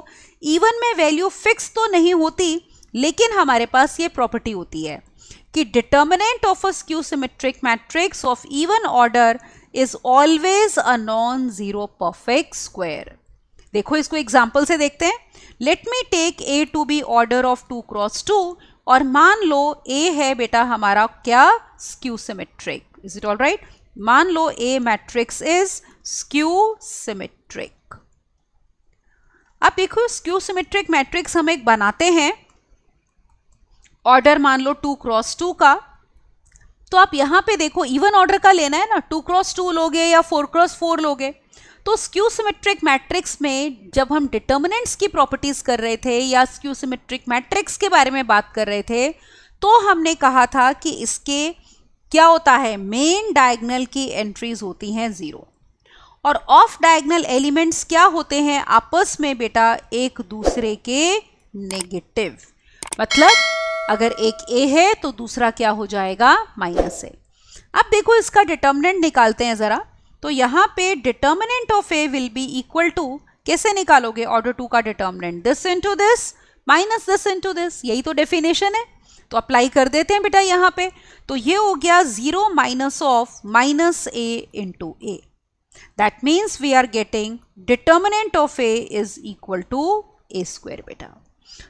even में वैल्यू फिक्स तो नहीं होती लेकिन हमारे पास ये प्रॉपर्टी होती है कि determinant of a skew symmetric matrix of even order is always a non zero perfect square देखो इसको एग्जाम्पल से देखते हैं let me take A to be order of two cross two और मान लो ए है बेटा हमारा क्या skew symmetric is it all right मान लो A matrix is skew symmetric अब देखो स्क्यू सिमेट्रिक मैट्रिक्स हम एक बनाते हैं ऑर्डर मान लो टू क्रॉस टू का तो आप यहां पे देखो इवन ऑर्डर का लेना है ना टू क्रॉस टू लोगे या फोर क्रॉस फोर लोगे तो स्क्यू सिमेट्रिक मैट्रिक्स में जब हम डिटर्मिनेंट्स की प्रॉपर्टीज़ कर रहे थे या स्क्यू सिमेट्रिक मैट्रिक्स के बारे में बात कर रहे थे तो हमने कहा था कि इसके क्या होता है मेन डायगनल की एंट्रीज होती हैं ज़ीरो और ऑफ डायगनल एलिमेंट्स क्या होते हैं आपस में बेटा एक दूसरे के नेगेटिव मतलब अगर एक ए है तो दूसरा क्या हो जाएगा माइनस ए अब देखो इसका डिटर्मिनेंट निकालते हैं ज़रा तो यहाँ पे determinant of A will be equal to कैसे निकालोगे ऑर्डर टू का determinant this into this minus this into this यही तो डेफिनेशन है तो अप्लाई कर देते हैं बेटा यहाँ पे तो ये हो गया zero minus of minus A into A that means we are getting determinant of A is equal to A square बेटा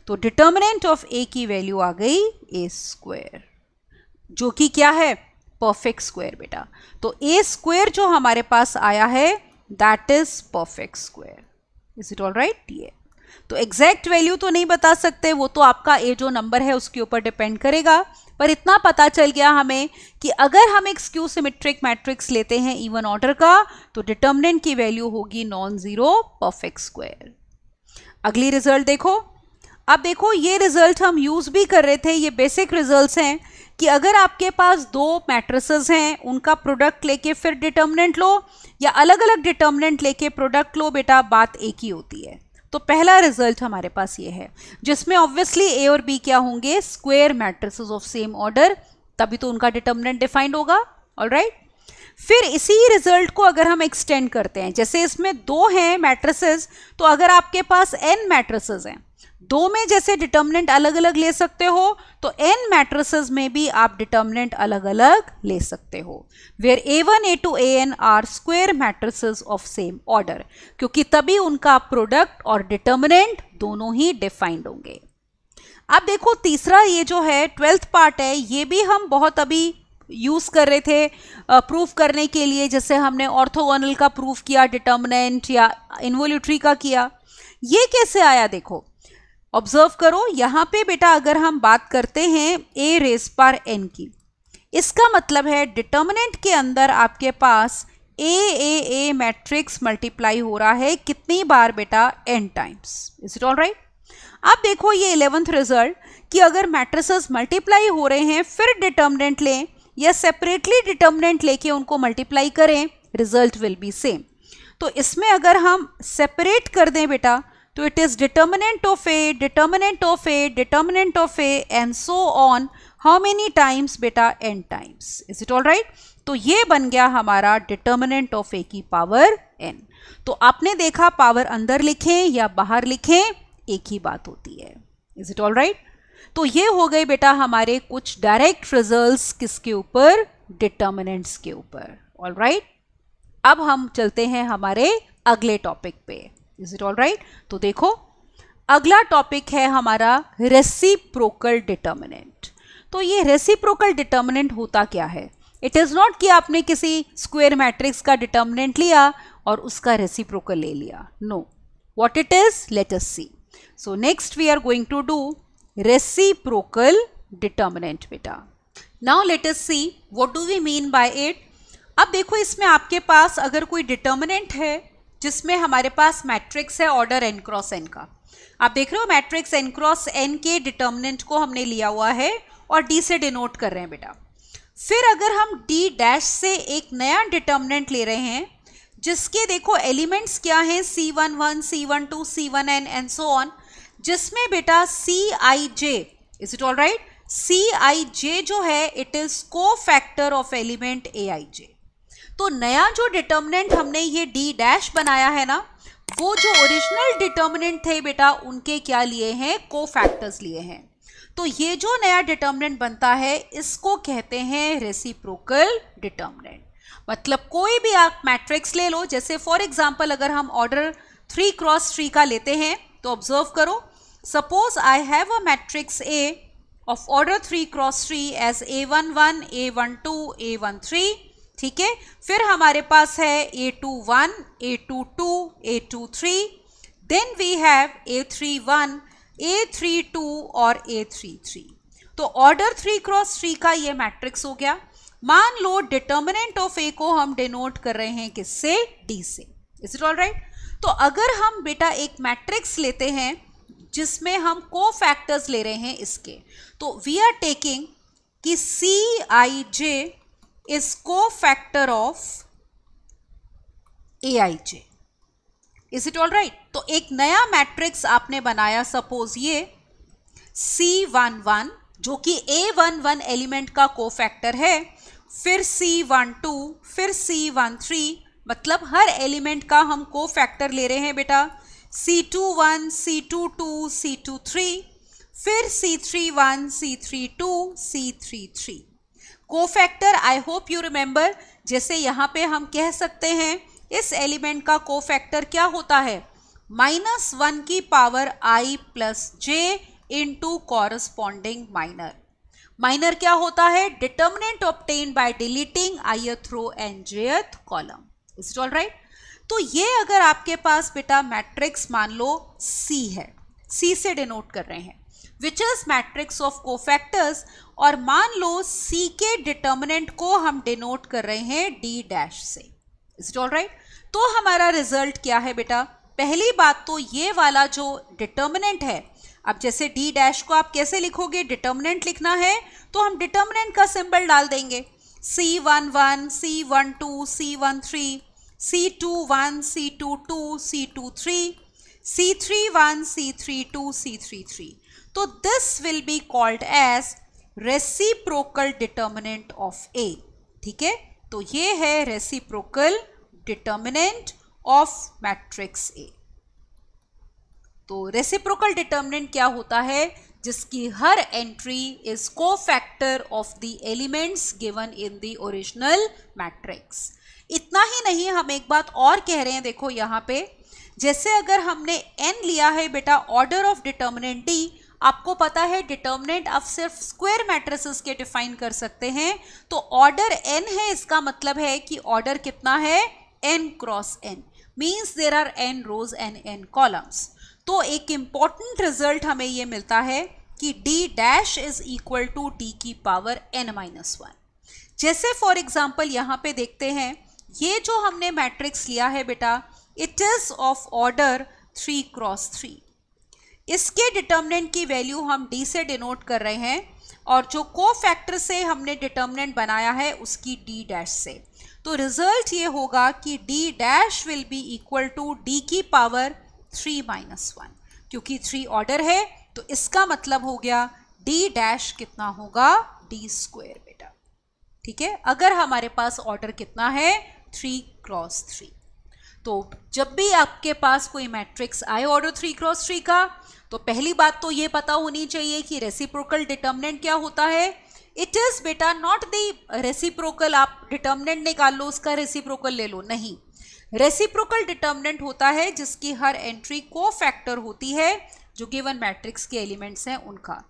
तो डिटर्मिनेंट ऑफ ए की वैल्यू आ गई ए स्क्वायर जो कि क्या है परफेक्ट स्क्वायर बेटा तो ए स्क्वायर जो हमारे पास आया है that is perfect square is it all right ये तो एग्जैक्ट वैल्यू तो नहीं बता सकते वो तो आपका ए जो नंबर है उसके ऊपर डिपेंड करेगा पर इतना पता चल गया हमें कि अगर हम एक स्क्यू सिमेट्रिक मैट्रिक्स लेते हैं इवन ऑर्डर का तो डिटर्मिनेंट की वैल्यू होगी नॉन ज़ीरो परफेक्ट स्क्वायर अगली रिजल्ट देखो अब देखो ये रिजल्ट हम यूज़ भी कर रहे थे ये बेसिक रिजल्ट्स हैं कि अगर आपके पास दो मैट्रेसेस हैं उनका प्रोडक्ट लेके फिर डिटर्मिनेंट लो या अलग अलग डिटर्मिनेंट लेके प्रोडक्ट लो बेटा बात एक ही होती है तो पहला रिजल्ट हमारे पास ये है जिसमें ऑब्वियसली ए और बी क्या होंगे square matrices of same order तभी तो उनका डिटर्मिनेंट डिफाइंड होगा ऑल right? फिर इसी रिजल्ट को अगर हम एक्सटेंड करते हैं जैसे इसमें दो हैं मैट्रसेज तो अगर आपके पास एन मैट्रसेज हैं दो में जैसे डिटर्मिनेंट अलग अलग ले सकते हो तो एन मैट्रिस में भी आप डिटर्मिनेंट अलग अलग ले सकते हो where A one A two A N are square matrices of same order क्योंकि तभी उनका प्रोडक्ट और डिटर्मिनेंट दोनों ही डिफाइंड होंगे अब देखो तीसरा ये जो है ट्वेल्थ पार्ट है ये भी हम बहुत अभी यूज़ कर रहे थे प्रूफ करने के लिए जैसे हमने ऑर्थोगोनल का प्रूफ किया डिटर्मिनेंट या इन्वोल्यूट्री का किया ये कैसे आया देखो ऑब्जर्व करो यहाँ पे बेटा अगर हम बात करते हैं ए रेस पर एन की इसका मतलब है डिटर्मिनेंट के अंदर आपके पास ए ए ए मैट्रिक्स मल्टीप्लाई हो रहा है कितनी बार बेटा N times is it all right आप देखो ये इलेवंथ रिजल्ट कि अगर मैट्रिसेस मल्टीप्लाई हो रहे हैं फिर डिटर्मिनेंट लें या सेपरेटली डिटर्मिनेंट लेके उनको मल्टीप्लाई करें रिजल्ट विल बी सेम तो इसमें अगर हम सेपरेट कर दें बेटा तो it is determinant of A determinant of A determinant of A and so on how many times बेटा N times is it all right तो ये बन गया हमारा डिटर्मिनेंट ऑफ ए की पावर एन तो आपने देखा पावर अंदर लिखें या बाहर लिखें एक ही बात होती है इज इट ऑल राइट तो ये हो गए बेटा हमारे कुछ डायरेक्ट रिजल्ट किसके ऊपर डिटर्मिनेंट्स के ऊपर ऑल राइट अब हम चलते हैं हमारे अगले टॉपिक पे इज इट ऑल राइट तो देखो अगला टॉपिक है हमारा रेसिप्रोकल डिटर्मिनेंट तो ये रेसिप्रोकल डिटर्मिनेंट होता क्या है इट इज़ नॉट कि आपने किसी स्क्वेयर मैट्रिक्स का डिटर्मिनेंट लिया और उसका रेसिप्रोकल ले लिया no what it is let us see so next we are going to do reciprocal determinant बेटा now let us see what do we mean by it अब देखो इसमें आपके पास अगर कोई डिटर्मिनेंट है जिसमें हमारे पास मैट्रिक्स है ऑर्डर एन क्रॉस एन का आप देख रहे हो मैट्रिक्स एन क्रॉस एन के डिटर्मिनेंट को हमने लिया हुआ है और डी से डिनोट कर रहे हैं बेटा फिर अगर हम डी डैश से एक नया डिटर्मिनेंट ले रहे हैं जिसके देखो एलिमेंट्स क्या हैं C one one C one two C one N and so on जिसमें बेटा C I J is it all right C I J जो है it is cofactor of element A I J तो नया जो determinant हमने ये D dash बनाया है ना वो जो ओरिजिनल डिटर्मिनेंट थे बेटा उनके क्या लिए हैं को फैक्टर्स लिए हैं तो ये जो नया डिटर्मिनेंट बनता है इसको कहते हैं रेसिप्रोकल डिटर्मिनेंट मतलब कोई भी आप मैट्रिक्स ले लो जैसे फॉर एग्जाम्पल अगर हम ऑर्डर थ्री क्रॉस थ्री का लेते हैं तो ऑब्जर्व करो suppose I have a matrix A of order three cross three as A one one A one two A one three ठीक है फिर हमारे पास है A two one A two two A two three then we have A three one A three two और A three three तो order three cross three का ये मैट्रिक्स हो गया मान लो डिटर्मिनेंट ऑफ ए को हम डिनोट कर रहे हैं किससे डी से इज इट ऑल राइट तो अगर हम बेटा एक मैट्रिक्स लेते हैं जिसमें हम को फैक्टर्स ले रहे हैं इसके तो वी आर टेकिंग कि सी I J is cofactor of aij is it all right तो एक नया मैट्रिक्स आपने बनाया सपोज ये C11 जो कि A11 एलिमेंट का कोफैक्टर है फिर C12 फिर C13 मतलब हर एलिमेंट का हम कोफैक्टर ले रहे हैं बेटा C21 C22 C23 फिर C31 C32 C33 cofactor I hope you remember जैसे यहाँ पे हम कह सकते हैं इस एलिमेंट का कोफैक्टर क्या होता है माइनस वन की power I plus J into corresponding minor minor क्या होता है determinant obtained by deleting ith row and jth column is it all right तो ये अगर आपके पास बेटा मैट्रिक्स मान लो सी है सी से डिनोट कर रहे हैं which is matrix of cofactors और मान लो सी के डिटर्मिनेंट को हम डिनोट कर रहे हैं डी डैश से इज ऑल राइट तो हमारा रिजल्ट क्या है बेटा पहली बात तो ये वाला जो डिटर्मिनेंट है अब जैसे डी डैश को आप कैसे लिखोगे डिटर्मिनेंट लिखना है तो हम डिटर्मिनेंट का सिंबल डाल देंगे C one one C one two C one three C two one C two two C two three C three one C three two C three three तो this will be called as reciprocal determinant of A ठीक है तो ये है reciprocal determinant of matrix A तो reciprocal determinant क्या होता है जिसकी हर entry is cofactor of the elements given in the original matrix इतना ही नहीं हम एक बात और कह रहे हैं देखो यहाँ पे जैसे अगर हमने एन लिया है बेटा ऑर्डर ऑफ डिटर्मिनेंट डी आपको पता है डिटर्मिनेंट आप सिर्फ स्क्वेयर मैट्रिसेस के डिफाइन कर सकते हैं तो ऑर्डर एन है इसका मतलब है कि ऑर्डर कितना है N cross N means there are N rows and N columns तो एक इम्पॉर्टेंट रिजल्ट हमें ये मिलता है कि D dash is equal to D की पावर एन माइनस वन जैसे फॉर एग्जाम्पल यहाँ पे देखते हैं ये जो हमने मैट्रिक्स लिया है बेटा it is of order three cross three इसके डिटर्मिनेंट की वैल्यू हम डी से डिनोट कर रहे हैं और जो को फैक्टर से हमने डिटर्मिनेंट बनाया है उसकी डी डैश से तो रिजल्ट ये होगा कि D dash will be equal to D की पावर थ्री माइनस वन क्योंकि थ्री ऑर्डर है तो इसका मतलब हो गया डी डैश कितना होगा डी स्क्वायर बेटा ठीक है अगर हमारे पास ऑर्डर कितना है थ्री क्रॉस थ्री तो जब भी आपके पास कोई मैट्रिक्स आए ऑर्डर थ्री क्रॉस थ्री का तो पहली बात तो ये पता होनी चाहिए कि रेसिप्रोकल डिटर्मिनेंट क्या होता है इट इज़ बेटा नॉट दी रेसिप्रोकल आप डिटर्मिनेंट निकाल लो उसका रेसिप्रोकल ले लो नहीं रेसिप्रोकल डिटर्मिनेंट होता है जिसकी हर एंट्री को फैक्टर होती है जो गिवन मैट्रिक्स के एलिमेंट्स हैं उनका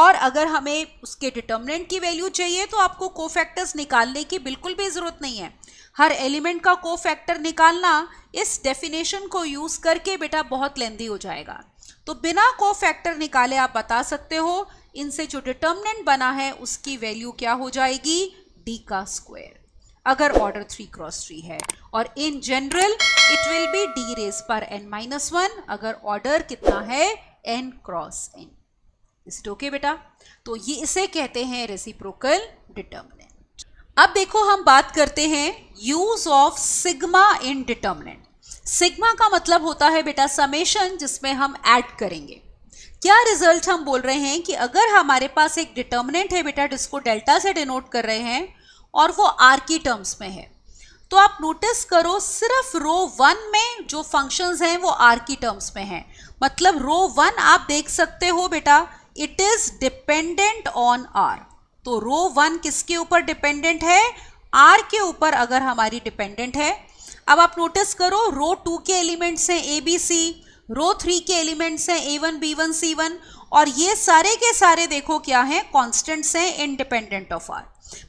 और अगर हमें उसके डिटर्मिनेंट की वैल्यू चाहिए तो आपको कोफैक्टर्स निकालने की बिल्कुल भी ज़रूरत नहीं है हर एलिमेंट का को फैक्टर निकालना इस डेफिनेशन को यूज़ करके बेटा बहुत लेंदी हो जाएगा तो बिना को फैक्टर निकाले आप बता सकते हो इनसे जो डिटर्मिनेंट बना है उसकी वैल्यू क्या हो जाएगी डी का स्क्वायर अगर ऑर्डर थ्री क्रॉस थ्री है और in general it will be D raise पर एन माइनस वन अगर ऑर्डर कितना है एन क्रॉस एन इस ओके बेटा तो ये इसे कहते हैं रेसिप्रोकल डिटर्मिनेंट अब देखो हम बात करते हैं use of sigma in determinant sigma का मतलब होता है बेटा समेशन जिसमें हम ऐड करेंगे क्या रिजल्ट हम बोल रहे हैं कि अगर हमारे पास एक डिटर्मिनेंट है बेटा जिसको डेल्टा से डिनोट कर रहे हैं और वो आर की टर्म्स में है तो आप नोटिस करो सिर्फ रो वन में जो फंक्शंस हैं वो आर की टर्म्स में हैं मतलब रो वन आप देख सकते हो बेटा it is dependent on R तो रो वन किसके ऊपर डिपेंडेंट है आर के ऊपर अगर हमारी डिपेंडेंट है अब आप नोटिस करो रो टू के एलिमेंट्स हैं A B C row three के एलिमेंट्स हैं A one B one C one और ये सारे के सारे देखो क्या हैं कॉन्स्टेंट्स हैं इनडिपेंडेंट ऑफ आर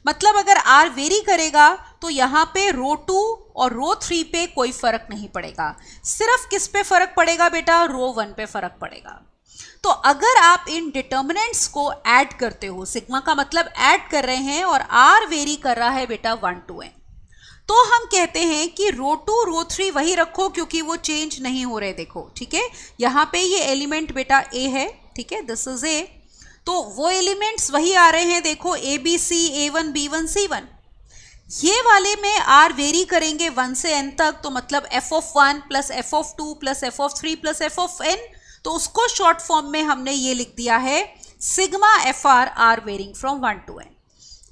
मतलब अगर आर वेरी करेगा तो यहाँ पे रो टू और रो थ्री पे कोई फर्क नहीं पड़ेगा सिर्फ किस पे फर्क पड़ेगा बेटा रो वन पे फर्क पड़ेगा तो अगर आप इन डिटर्मिनेंट्स को ऐड करते हो सिग्मा का मतलब ऐड कर रहे हैं और आर वेरी कर रहा है बेटा वन टू एन तो हम कहते हैं कि रो टू रो थ्री वही रखो क्योंकि वो चेंज नहीं हो रहे देखो ठीक है यहाँ पे ये एलिमेंट बेटा ए है ठीक है दिस इज ए तो वो एलिमेंट्स वही आ रहे हैं देखो A B C A one B one C one ये वाले में आर वेरी करेंगे वन से एन तक तो मतलब F of one plus F of two plus F of three plus F of N तो उसको शॉर्ट फॉर्म में हमने ये लिख दिया है sigma F R are varying from one to N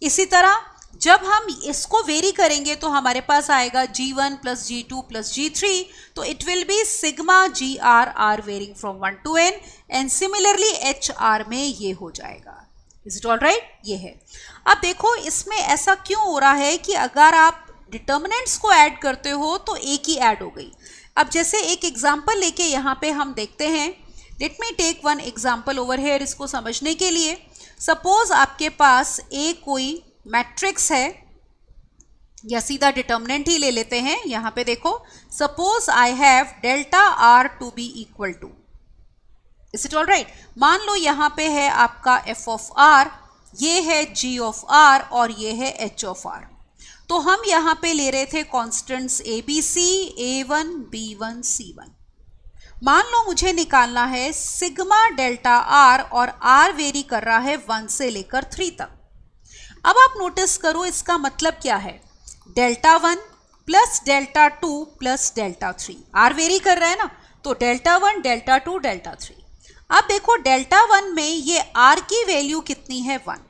इसी तरह जब हम इसको वेरी करेंगे तो हमारे पास आएगा G one plus G two plus G three तो it will be sigma G R are varying from one to N and similarly H R में ये हो जाएगा इज इट ऑल राइट ये है अब देखो इसमें ऐसा क्यों हो रहा है कि अगर आप डिटर्मिनेंट्स को ऐड करते हो तो एक ही ऐड हो गई अब जैसे एक एग्जाम्पल लेके यहाँ पे हम देखते हैं let me take one example over here इसको समझने के लिए सपोज आपके पास ए कोई मैट्रिक्स है या सीधा डिटर्मिनेंट ही ले लेते हैं यहाँ पे देखो suppose I have delta R to be equal to is it all right मान लो यहाँ पे है आपका एफ ऑफ आर ये है जी ऑफ आर और ये है एच ऑफ आर तो हम यहाँ पे ले रहे थे constants A B C A one B one C one मान लो मुझे निकालना है सिग्मा डेल्टा आर और आर वेरी कर रहा है वन से लेकर थ्री तक अब आप नोटिस करो इसका मतलब क्या है delta one plus delta two plus delta three R vary कर रहा है ना तो delta one delta two delta three अब देखो डेल्टा वन में ये आर की वैल्यू कितनी है वन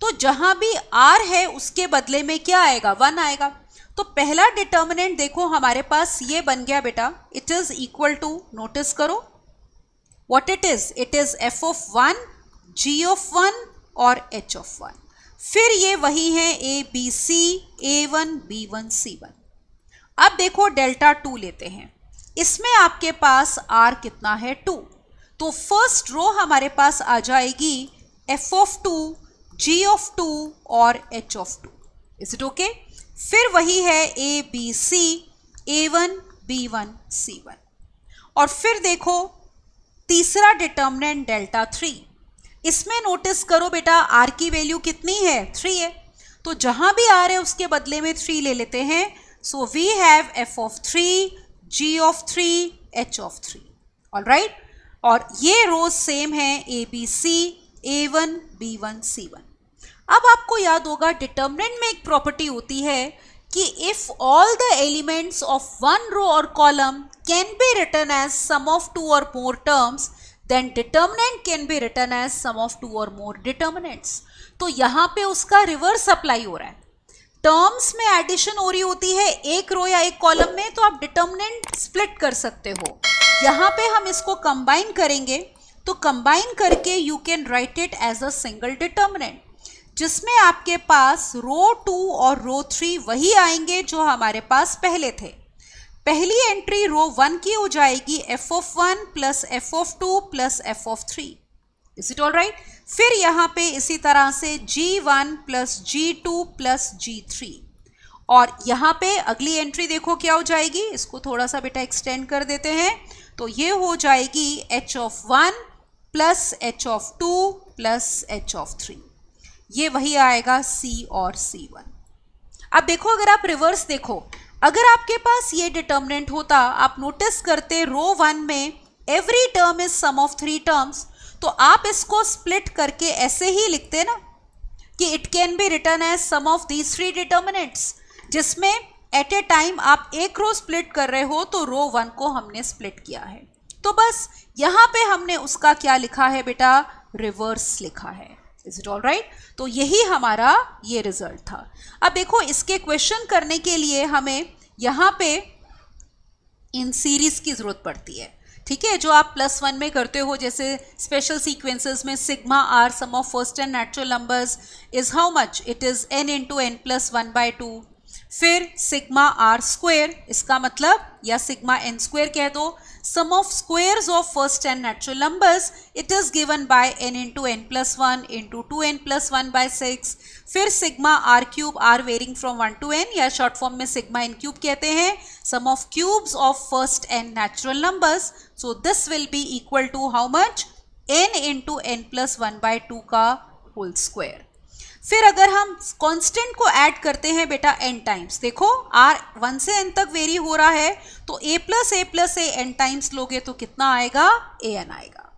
तो जहाँ भी आर है उसके बदले में क्या आएगा वन आएगा तो पहला डिटर्मिनेंट देखो हमारे पास ये बन गया बेटा it is equal to notice करो what it is it is F of one G of one और एच ऑफ वन फिर ये वही है A B C A one B one C one अब देखो डेल्टा टू लेते हैं इसमें आपके पास आर कितना है टू तो फर्स्ट रो हमारे पास आ जाएगी F of two G of two और H of two is it okay फिर वही है A B C A one B one C one और फिर देखो तीसरा डिटर्मिनेंट डेल्टा थ्री इसमें नोटिस करो बेटा आर की वैल्यू कितनी है थ्री है तो जहां भी आर है उसके बदले में थ्री ले लेते हैं so we have F of three G of three H of three all right और ये रोज सेम है A B C A one B one C one अब आपको याद होगा डिटर्मिनेंट में एक प्रॉपर्टी होती है कि if all the elements of one row or column can be written as sum of two or more terms then determinant can be written as sum of two or more determinants तो यहाँ पे उसका reverse apply हो रहा है terms में addition हो रही होती है एक रो या एक कॉलम में तो आप डिटर्मिनेंट स्प्लिट कर सकते हो यहाँ पे हम इसको कंबाइन करेंगे तो कंबाइन करके you can write it as a single determinant जिसमें आपके पास रो टू और रो थ्री वही आएंगे जो हमारे पास पहले थे पहली एंट्री रो वन की हो जाएगी F of one plus F of two plus F of three is it all right फिर यहाँ पे इसी तरह से G one plus G two plus G three और यहाँ पे अगली एंट्री देखो क्या हो जाएगी इसको थोड़ा सा बेटा एक्सटेंड कर देते हैं तो ये हो जाएगी H of one plus H of two plus H of three ये वही आएगा सी और सी वन अब देखो अगर आप रिवर्स देखो अगर आपके पास ये डिटर्मिनेंट होता आप नोटिस करते रो वन में every term is sum of three terms तो आप इसको स्प्लिट करके ऐसे ही लिखते ना कि it can be written as sum of these three determinants जिसमें एट ए टाइम आप एक रो स्प्लिट कर रहे हो तो रो वन को हमने स्प्लिट किया है तो बस यहाँ पे हमने उसका क्या लिखा है बेटा रिवर्स लिखा है इज इट ऑल राइट तो यही हमारा ये रिजल्ट था अब देखो इसके क्वेश्चन करने के लिए हमें यहाँ पे इन सीरीज की ज़रूरत पड़ती है ठीक है जो आप प्लस वन में करते हो जैसे स्पेशल सीक्वेंसेस में sigma r sum of first n natural numbers is how much it is n into n plus one by two फिर सिग्मा आर स्क्वेयर इसका मतलब या सिग्मा एन स्क्वेयर कह दो sum of squares of first n natural numbers it is given by n into n plus one into two n plus one by six फिर sigma r cube r varying from one to n या short form में sigma n cube कहते हैं sum of cubes of first n natural numbers so this will be equal to how much n into n plus one by two का whole square फिर अगर हम constant को add करते हैं बेटा एन टाइम्स देखो आर वन से एन तक वेरी हो रहा है तो a plus a plus a n times लोगे तो कितना आएगा ए एन आएगा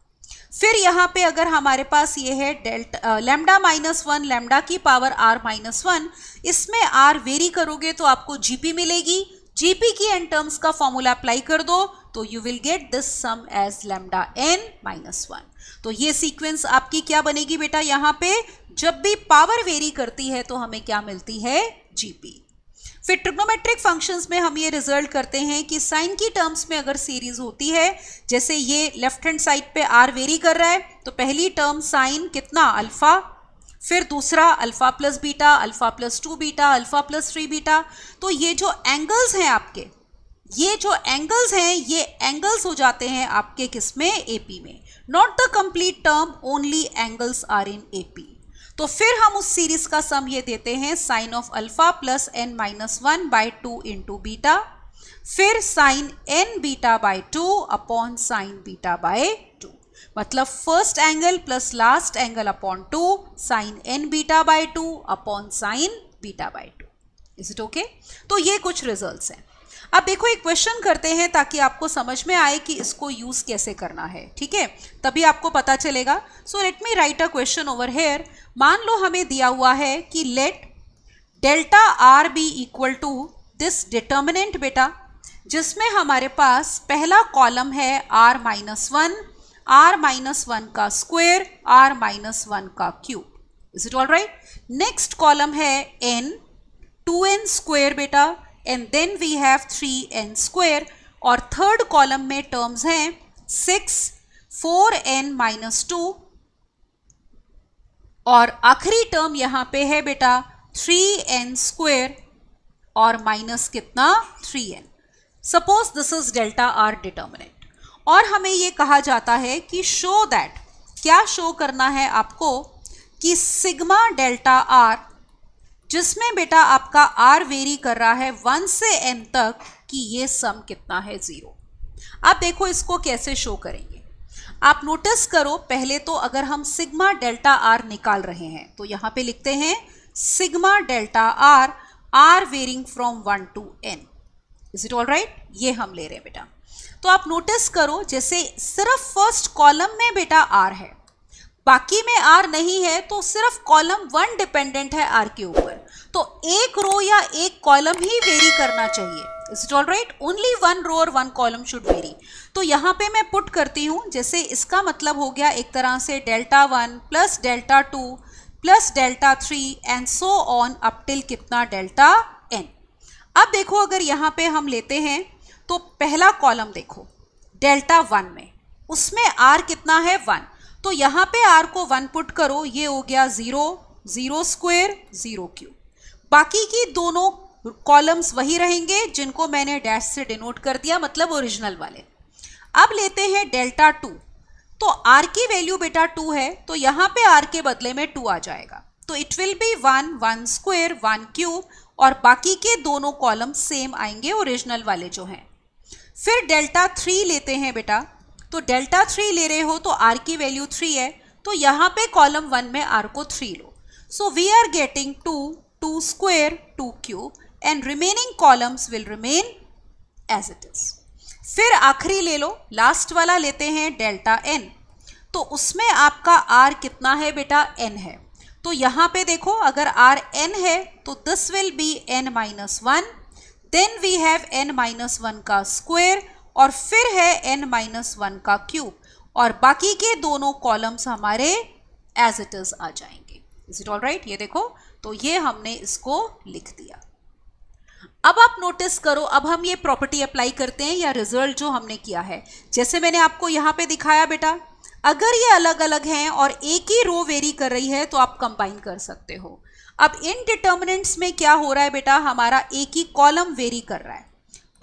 फिर यहाँ पे अगर हमारे पास ये है delta lambda minus one lambda की पावर आर माइनस वन इसमें आर वेरी करोगे तो आपको जीपी मिलेगी जीपी की एन टर्म्स का फॉर्मूला अप्लाई कर दो तो you will get this sum as lambda n minus one तो ये सीक्वेंस आपकी क्या बनेगी बेटा यहाँ पे जब भी पावर वेरी करती है तो हमें क्या मिलती है जीपी फिर ट्रिग्नोमेट्रिक फंक्शंस में हम ये रिजल्ट करते हैं कि साइन की टर्म्स में अगर सीरीज होती है जैसे ये लेफ्ट हैंड साइड पे आर वेरी कर रहा है तो पहली टर्म साइन कितना अल्फा फिर दूसरा alpha plus beta alpha plus two beta alpha plus three beta तो ये जो एंगल्स हैं आपके ये जो एंगल्स हैं ये एंगल्स हो जाते हैं आपके किस में एपी में not the complete term only angles are in A P तो फिर हम उस सीरीज का सम ये देते हैं sine of alpha plus n minus one by two into beta फिर sine n beta by two upon sine beta by two मतलब first angle plus last angle upon two sine n beta by two upon sine beta by two is it okay तो ये कुछ results हैं अब देखो एक question करते हैं ताकि आपको समझ में आए कि इसको यूज कैसे करना है ठीक है तभी आपको पता चलेगा so let me write a question over here मान लो हमें दिया हुआ है कि let delta r be equal to this determinant बेटा जिसमें हमारे पास पहला कॉलम है r minus one r minus one का स्क्वेयर आर माइनस वन का cube is it all right next column है एन टू एन स्क्वेयर बेटा and then we have three n square और थर्ड कॉलम में terms हैं six four n minus two और आखिरी term यहाँ पे है बेटा थ्री एन स्क्वेयर और माइनस कितना three n suppose this is delta r determinant और हमें ये कहा जाता है कि शो दैट क्या शो करना है आपको कि सिग्मा डेल्टा आर जिसमें बेटा आपका आर वेरी कर रहा है वन से एन तक कि ये सम कितना है ज़ीरो आप देखो इसको कैसे शो करेंगे आप नोटिस करो पहले तो अगर हम सिग्मा डेल्टा आर निकाल रहे हैं तो यहाँ पे लिखते हैं sigma delta r are varying from one to n is it all right ये हम ले रहे हैं बेटा तो आप नोटिस करो जैसे सिर्फ फर्स्ट कॉलम में बेटा आर है बाकी में आर नहीं है तो सिर्फ कॉलम वन डिपेंडेंट है आर के ऊपर तो एक रो या एक कॉलम ही वेरी करना चाहिए राइट ओनली वन रो और वन कॉलम शुड वेरी तो यहाँ पे मैं पुट करती हूँ जैसे इसका मतलब हो गया एक तरह से delta one plus delta two plus delta three and so on up till कितना डेल्टा एन अब देखो अगर यहाँ पे हम लेते हैं तो पहला कॉलम देखो डेल्टा वन में उसमें आर कितना है वन तो यहाँ पे आर को वन पुट करो ये हो गया zero zero square zero cube बाकी की दोनों कॉलम्स वही रहेंगे जिनको मैंने डैश से डिनोट कर दिया मतलब ओरिजिनल वाले अब लेते हैं डेल्टा टू तो आर की वैल्यू बेटा टू है तो यहाँ पे आर के बदले में टू आ जाएगा तो it will be one one square one cube और बाकी के दोनों कॉलम सेम आएंगे ओरिजिनल वाले जो हैं फिर डेल्टा थ्री लेते हैं बेटा तो डेल्टा थ्री ले रहे हो तो आर की वैल्यू थ्री है तो यहाँ पे कॉलम वन में आर को थ्री लो so we are getting two two square two cube and remaining columns will remain as it is फिर आखिरी ले लो लास्ट वाला लेते हैं डेल्टा एन तो उसमें आपका आर कितना है बेटा एन है तो यहाँ पे देखो अगर आर एन है तो this will be n minus one then we have n minus one का स्क्वेयर और फिर है एन माइनस वन का क्यूब और बाकी के दोनों कॉलम्स हमारे एज इट इज आ जाएंगे इज इट ऑल राइट ये देखो तो ये हमने इसको लिख दिया अब आप नोटिस करो अब हम ये प्रॉपर्टी अप्लाई करते हैं या रिजल्ट जो हमने किया है जैसे मैंने आपको यहां पे दिखाया बेटा अगर ये अलग अलग हैं और एक ही रो वेरी कर रही है तो आप कंबाइन कर सकते हो अब इन डिटर्मिनेंट्स में क्या हो रहा है बेटा हमारा एक ही कॉलम वेरी कर रहा है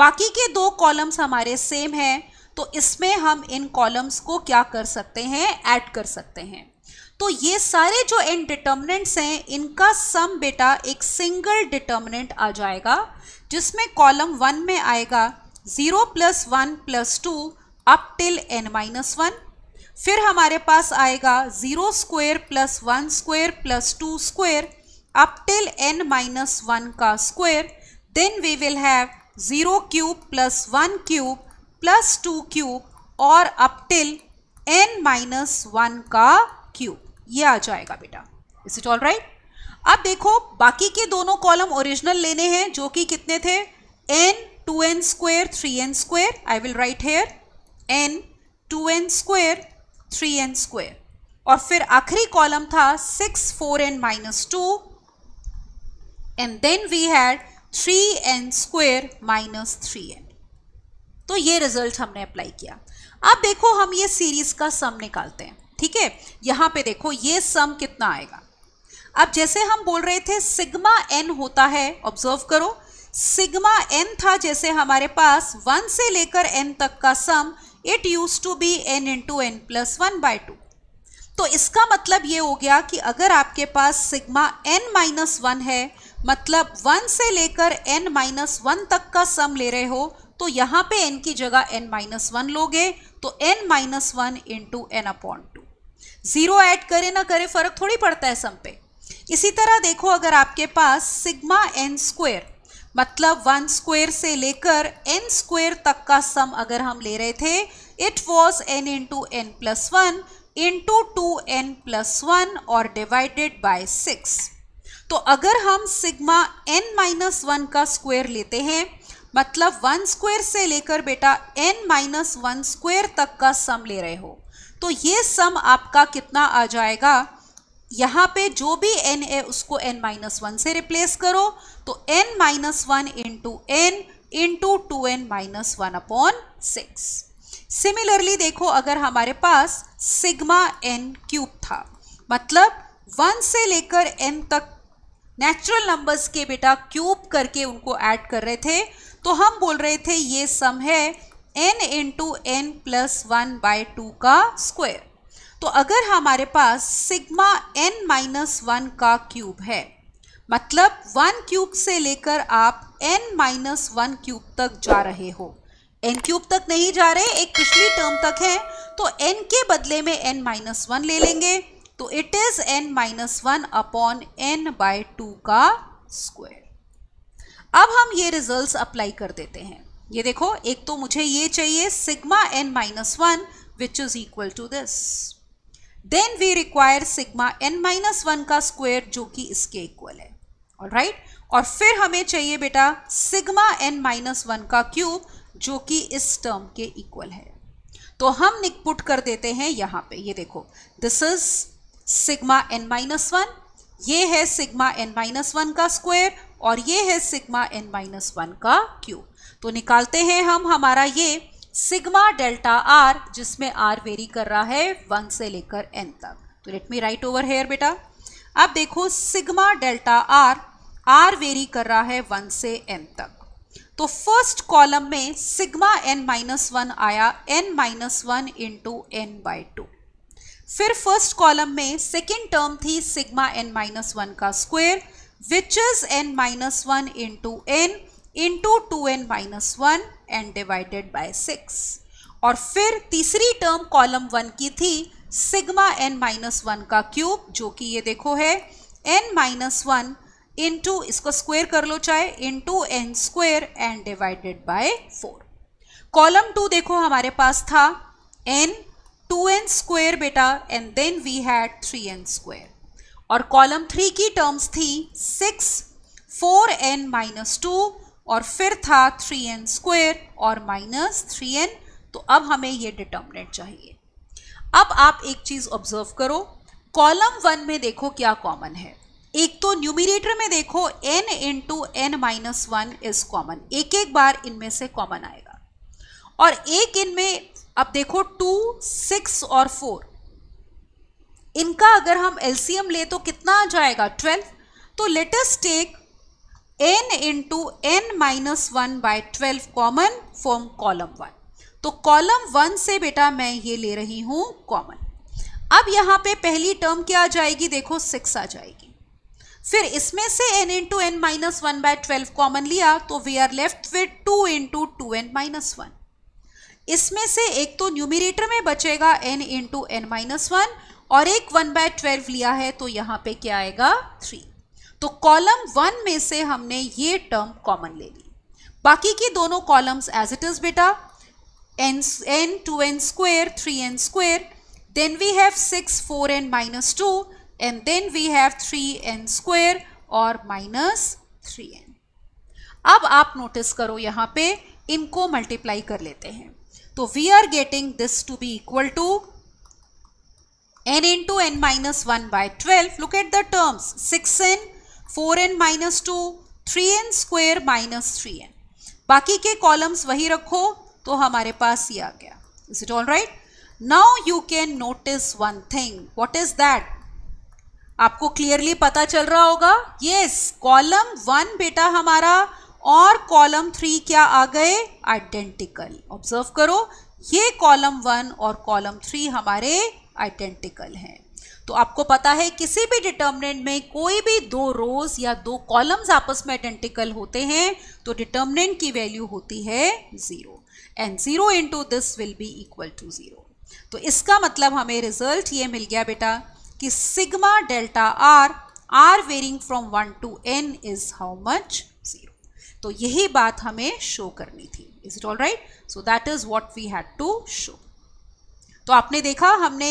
बाकी के दो कॉलम्स हमारे सेम हैं तो इसमें हम इन कॉलम्स को क्या कर सकते हैं ऐड कर सकते हैं तो ये सारे जो इन डिटर्मिनेंट्स हैं इनका सम बेटा एक सिंगल डिटर्मिनेंट आ जाएगा जिसमें कॉलम वन में आएगा zero plus one plus two up till n minus one फिर हमारे पास आएगा zero square plus one square plus two square up till n minus one का square then we will have zero cube plus one cube plus two cube और up till n minus one का cube ये आ जाएगा बेटा is it all right अब देखो बाकी के दोनों कॉलम ओरिजिनल लेने हैं जो कि कितने थे n two n square three n square I will write here n two n square three n square और फिर आखिरी कॉलम था six four n minus two and then we had three n square minus three n तो ये result हमने apply किया अब देखो हम ये सीरीज का सम निकालते हैं ठीक है यहां पे देखो ये सम कितना आएगा अब जैसे हम बोल रहे थे सिग्मा एन होता है ऑब्जर्व करो सिग्मा एन था जैसे हमारे पास वन से लेकर एन तक का sum it use to be n into n plus one by two तो इसका मतलब ये हो गया कि अगर आपके पास सिग्मा एन माइनस वन है मतलब वन से लेकर एन माइनस वन तक का सम ले रहे हो तो यहाँ पे एन की जगह एन माइनस वन लोगे तो n minus one into n upon two zero add करे ना करे फर्क थोड़ी पड़ता है सम पे इसी तरह देखो अगर आपके पास सिग्मा एन स्क्वेयर मतलब वन स्क्वेयर से लेकर एन स्क्वेयर तक का सम अगर हम ले रहे थे it was n into n plus one into two n plus one और डिवाइडेड बाय सिक्स तो अगर हम सिग्मा एन माइनस वन का स्क्वायर लेते हैं मतलब वन स्क्वायर से लेकर बेटा एन माइनस वन स्क्वायर तक का सम ले रहे हो तो ये सम आपका कितना आ जाएगा यहाँ पे जो भी एन है उसको एन माइनस वन से रिप्लेस करो तो n minus one into n into two n minus one upon six similarly देखो अगर हमारे पास सिग्मा एन क्यूब था मतलब वन से लेकर एन तक नेचुरल नंबर्स के बेटा क्यूब करके उनको ऐड कर रहे थे तो हम बोल रहे थे ये सम है n into n plus one by two का स्क्वायर तो अगर हमारे पास सिग्मा एन माइनस वन का क्यूब है मतलब वन क्यूब से लेकर आप एन माइनस वन क्यूब तक जा रहे हो एन क्यूब तक नहीं जा रहे एक पिछली टर्म तक है तो एन के बदले में एन माइनस वन ले लेंगे तो it is n minus one upon n by two का स्क्वायर अब हम ये रिजल्ट्स अप्लाई कर देते हैं ये देखो एक तो मुझे ये चाहिए sigma n minus one which is equal to this then we require sigma n minus one का स्क्वायर जो कि इसके इक्वल है और राइट right? और फिर हमें चाहिए बेटा सिग्मा एन माइनस वन का क्यूब जो कि इस टर्म के इक्वल है तो हम निकपुट कर देते हैं यहां पे ये देखो this is sigma n minus one ये है सिग्मा एन माइनस वन का स्क्वायर और ये है सिग्मा एन माइनस वन का क्यूब तो निकालते हैं हम हमारा ये सिग्मा डेल्टा आर जिसमें आर वेरी कर रहा है वन से लेकर एन तक तो let me write over here बेटा अब देखो sigma delta r r vary कर रहा है वन से एन तक तो फर्स्ट कॉलम में सिग्मा एन माइनस वन आया n minus one into n by two फिर फर्स्ट कॉलम में सेकेंड टर्म थी सिग्मा एन माइनस वन का square which is n minus one into n into two n minus one n divided by six और फिर तीसरी term column one की थी sigma n minus one का cube जो कि ये देखो है एन माइनस वन इंटू इसको स्क्वेयर कर लो चाहे into n square n divided by four column two देखो हमारे पास था एन टू एन स्क्वेयर बेटा and then we had three n square और कॉलम थ्री की टर्म्स थी six four n minus two और फिर था थ्री एन स्क्वेयर और माइनस थ्री एन तो अब हमें ये डिटर्मिनेंट चाहिए अब आप एक चीज़ ऑब्जर्व करो कॉलम वन में देखो क्या कॉमन है एक तो न्यूमिनेटर में देखो n into n minus one is common एक एक बार इनमें से कॉमन आएगा और एक इनमें अब देखो टू सिक्स और फोर इनका अगर हम एलसीएम ले तो कितना आ जाएगा ट्वेल्व तो let's take n into n minus one by twelve common from column one तो कॉलम वन से बेटा मैं ये ले रही हूँ कॉमन अब यहाँ पे पहली टर्म क्या आ जाएगी देखो सिक्स आ जाएगी फिर इसमें से n into n minus one by twelve common लिया तो we are left with two into two n minus one इसमें से एक तो न्यूमिरेटर में बचेगा n into n minus one और एक वन बाय ट्वेल्व लिया है तो यहाँ पे क्या आएगा थ्री तो कॉलम वन में से हमने ये टर्म कॉमन ले ली बाकी की दोनों कॉलम्स एज इट इज बेटा n n two n square three n square have six four n minus two and then we have three n square और माइनस थ्री एन अब आप नोटिस करो यहाँ पे इनको मल्टीप्लाई कर लेते हैं तो we are getting this to be equal to one by twelve look at the terms six n four n minus two three n square minus three n बाकी के कॉलम्स वही रखो तो हमारे पास ये आ गया is it all right now you can notice one thing what is that आपको क्लियरली पता चल रहा होगा येस कॉलम वन बेटा हमारा और कॉलम थ्री क्या आ गए आइडेंटिकल ऑब्जर्व करो ये कॉलम वन और कॉलम थ्री हमारे आइडेंटिकल हैं तो आपको पता है किसी भी डिटर्मिनेंट में कोई भी दो रोज या दो कॉलम्स आपस में आइडेंटिकल होते हैं तो डिटर्मिनेंट की वैल्यू होती है zero and zero into this will be equal to zero तो इसका मतलब हमें रिजल्ट ये मिल गया बेटा कि sigma delta r are varying from one to n is how much तो यही बात हमें शो करनी थी is it all right so that is what we had to show तो आपने देखा हमने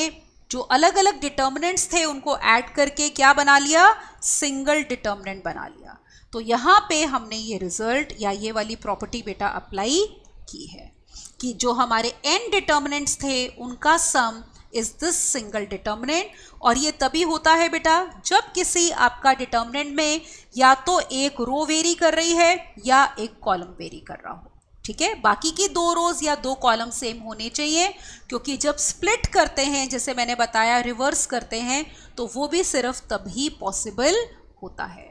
जो अलग अलग डिटर्मिनेंट्स थे उनको ऐड करके क्या बना लिया सिंगल डिटर्मिनेंट बना लिया तो यहाँ पे हमने ये रिजल्ट या ये वाली प्रॉपर्टी बेटा अप्लाई की है कि जो हमारे एन डिटर्मिनेंट्स थे उनका sum is this single determinant और ये तभी होता है बेटा जब किसी आपका डिटर्मिनेंट में या तो एक रो वेरी कर रही है या एक कॉलम वेरी कर रहा हो ठीक है बाकी की दो रोज या दो कॉलम सेम होने चाहिए क्योंकि जब स्प्लिट करते हैं जैसे मैंने बताया रिवर्स करते हैं तो वो भी सिर्फ तभी पॉसिबल होता है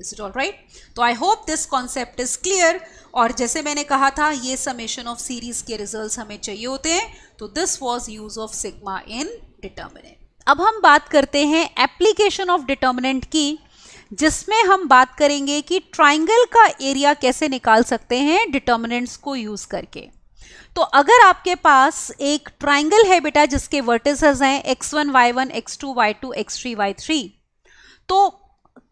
इज इट ऑल राइट तो I hope this concept is clear और जैसे मैंने कहा था ये समेशन ऑफ सीरीज के रिजल्ट्स हमें चाहिए होते हैं तो this was use of sigma in determinant अब हम बात करते हैं एप्लीकेशन ऑफ डिटर्मिनेंट की जिसमें हम बात करेंगे कि ट्राइंगल का एरिया कैसे निकाल सकते हैं डिटर्मिनेंट्स को यूज़ करके तो अगर आपके पास एक ट्राइंगल है बेटा जिसके वर्टिस हैं x1, y1, x2, y2, x3, y3 तो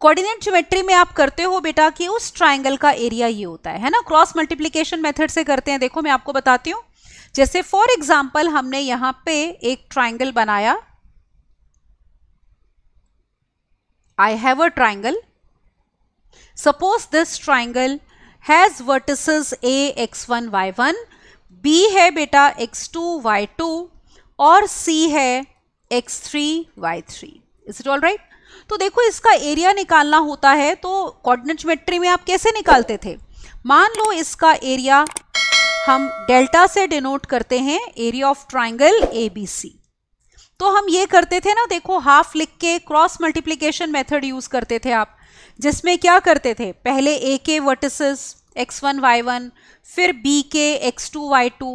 कोऑर्डिनेट ज्योमेट्री में आप करते हो बेटा कि उस ट्राइंगल का एरिया ये होता है है ना क्रॉस मल्टीप्लीकेशन मेथड से करते हैं देखो मैं आपको बताती हूँ जैसे फॉर एग्जाम्पल हमने यहां पे एक ट्राइंगल बनाया I have a triangle triangle has triangle A x one y one B है बेटा एक्स टू वाई टू और सी है x three y three is it all right तो देखो इसका एरिया निकालना होता है तो कोऑर्डिनेट में आप कैसे निकालते थे मान लो इसका एरिया हम डेल्टा से डिनोट करते हैं एरिया ऑफ ट्राइंगल सी तो हम ये करते थे ना देखो हाफ लिख के क्रॉस मल्टीप्लीकेशन मेथड यूज करते थे आप जिसमें क्या करते थे पहले ए के vertex x one y one फिर बी के एक्स टू वाई टू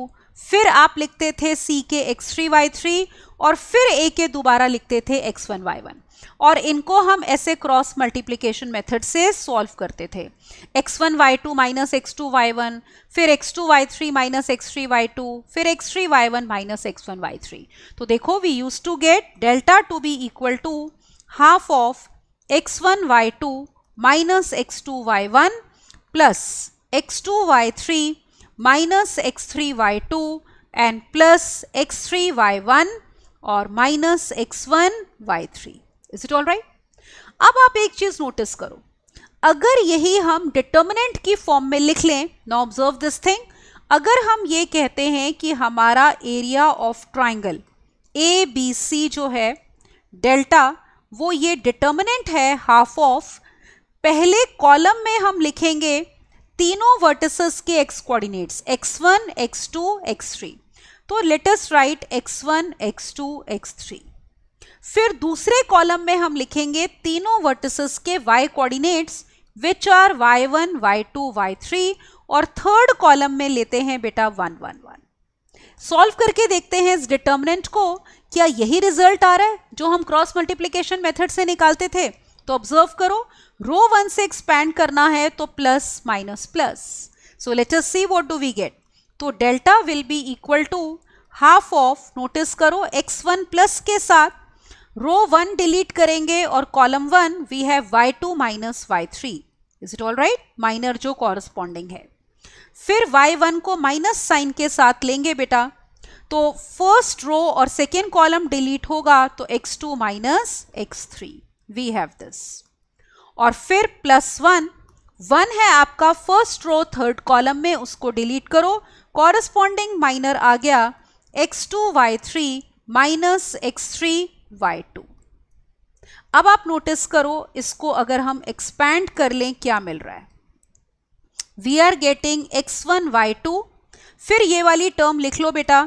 फिर आप लिखते थे सी के एक्स थ्री वाई थ्री और फिर ए के दोबारा लिखते थे एक्स वन वाई वन और इनको हम ऐसे क्रॉस मल्टीप्लिकेशन मेथड से सॉल्व करते थे x one y two minus x two y one फिर x two y three minus x three y two फिर x three y one minus x one y three तो देखो we use to get delta to be equal to half of x one y two minus x two y one plus x two y three minus x three y two and plus x three y one और minus x one y three is it all right अब आप एक चीज notice करो अगर यही हम determinant की फॉर्म में लिख लें नो ऑब्जर्व दिस थिंग अगर हम ये कहते हैं कि हमारा area of triangle A B C जो है डेल्टा वो ये डिटर्मिनेंट है हाफ ऑफ पहले कॉलम में हम लिखेंगे तीनों वर्टिसेस के x coordinates to x three तो let's write x1, x2, x3. फिर दूसरे कॉलम में हम लिखेंगे तीनों वर्टिसेस के y coordinates which are y1, y2, y3 और थर्ड कॉलम में लेते हैं बेटा वन सॉल्व करके देखते हैं इस डिटर्मिनेंट को क्या यही रिजल्ट आ रहा है जो हम क्रॉस मल्टीप्लीकेशन मेथड से निकालते थे तो ऑब्जर्व करो रो वन से एक्सपैंड करना है तो plus minus plus so let us see what do we get तो delta will be equal to half of notice करो एक्स वन प्लस के साथ रो वन डिलीट करेंगे और column one we have y two minus y three is it all right minor जो corresponding है फिर y one को minus sign के साथ लेंगे बेटा तो फर्स्ट रो और सेकेंड कॉलम डिलीट होगा तो x two minus x three we have this और फिर प्लस वन वन है आपका फर्स्ट रो थर्ड कॉलम में उसको डिलीट करो कॉरस्पॉन्डिंग माइनर आ गया x two y three minus x three y two अब आप नोटिस करो इसको अगर हम एक्सपैंड कर लें क्या मिल रहा है we are getting x one y two फिर ये वाली टर्म लिख लो बेटा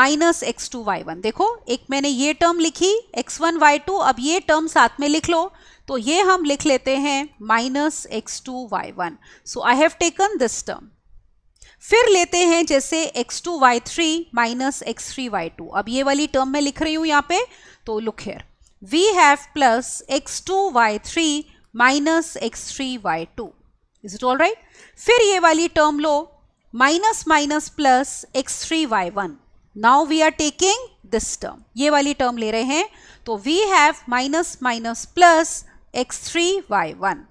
minus x two y one देखो एक मैंने ये टर्म लिखी एक्स वन वाई टू अब ये टर्म साथ में लिख लो तो ये हम लिख लेते हैं minus x two y one so I have taken this term फिर लेते हैं जैसे x2 y3 minus x three y two अब ये वाली टर्म मैं लिख रही हूँ यहाँ पे तो look here we have plus x two y three minus x three y two is it all right फिर ये वाली टर्म लो minus minus plus x three y one now we are taking this term ये वाली term ले रहे हैं तो we have minus minus plus x three y one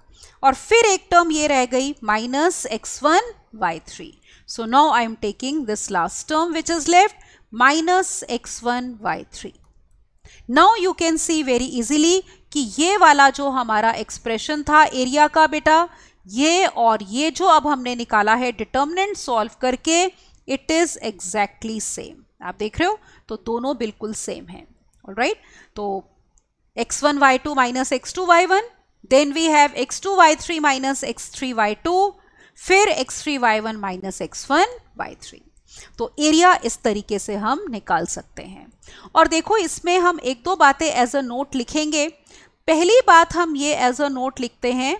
और फिर एक टर्म ये रह गई minus x one y three So now I am taking this last term which is left minus x1 y3. Now you can see very easily कि ये वाला जो हमारा एक्सप्रेशन था एरिया का बेटा ये और ये जो अब हमने निकाला है डिटर्मिनेंट सॉल्व करके इट इज़ एग्जैक्टली सेम आप देख रहे हो तो दोनों बिल्कुल सेम है ऑल राइट तो x one y two minus x two y one then we have x two y three minus x three y two फिर x three y one minus x one three तो area इस तरीके से हम निकाल सकते हैं और देखो इसमें हम एक दो बातें एज अ नोट लिखेंगे पहली बात हम ये एज अ नोट लिखते हैं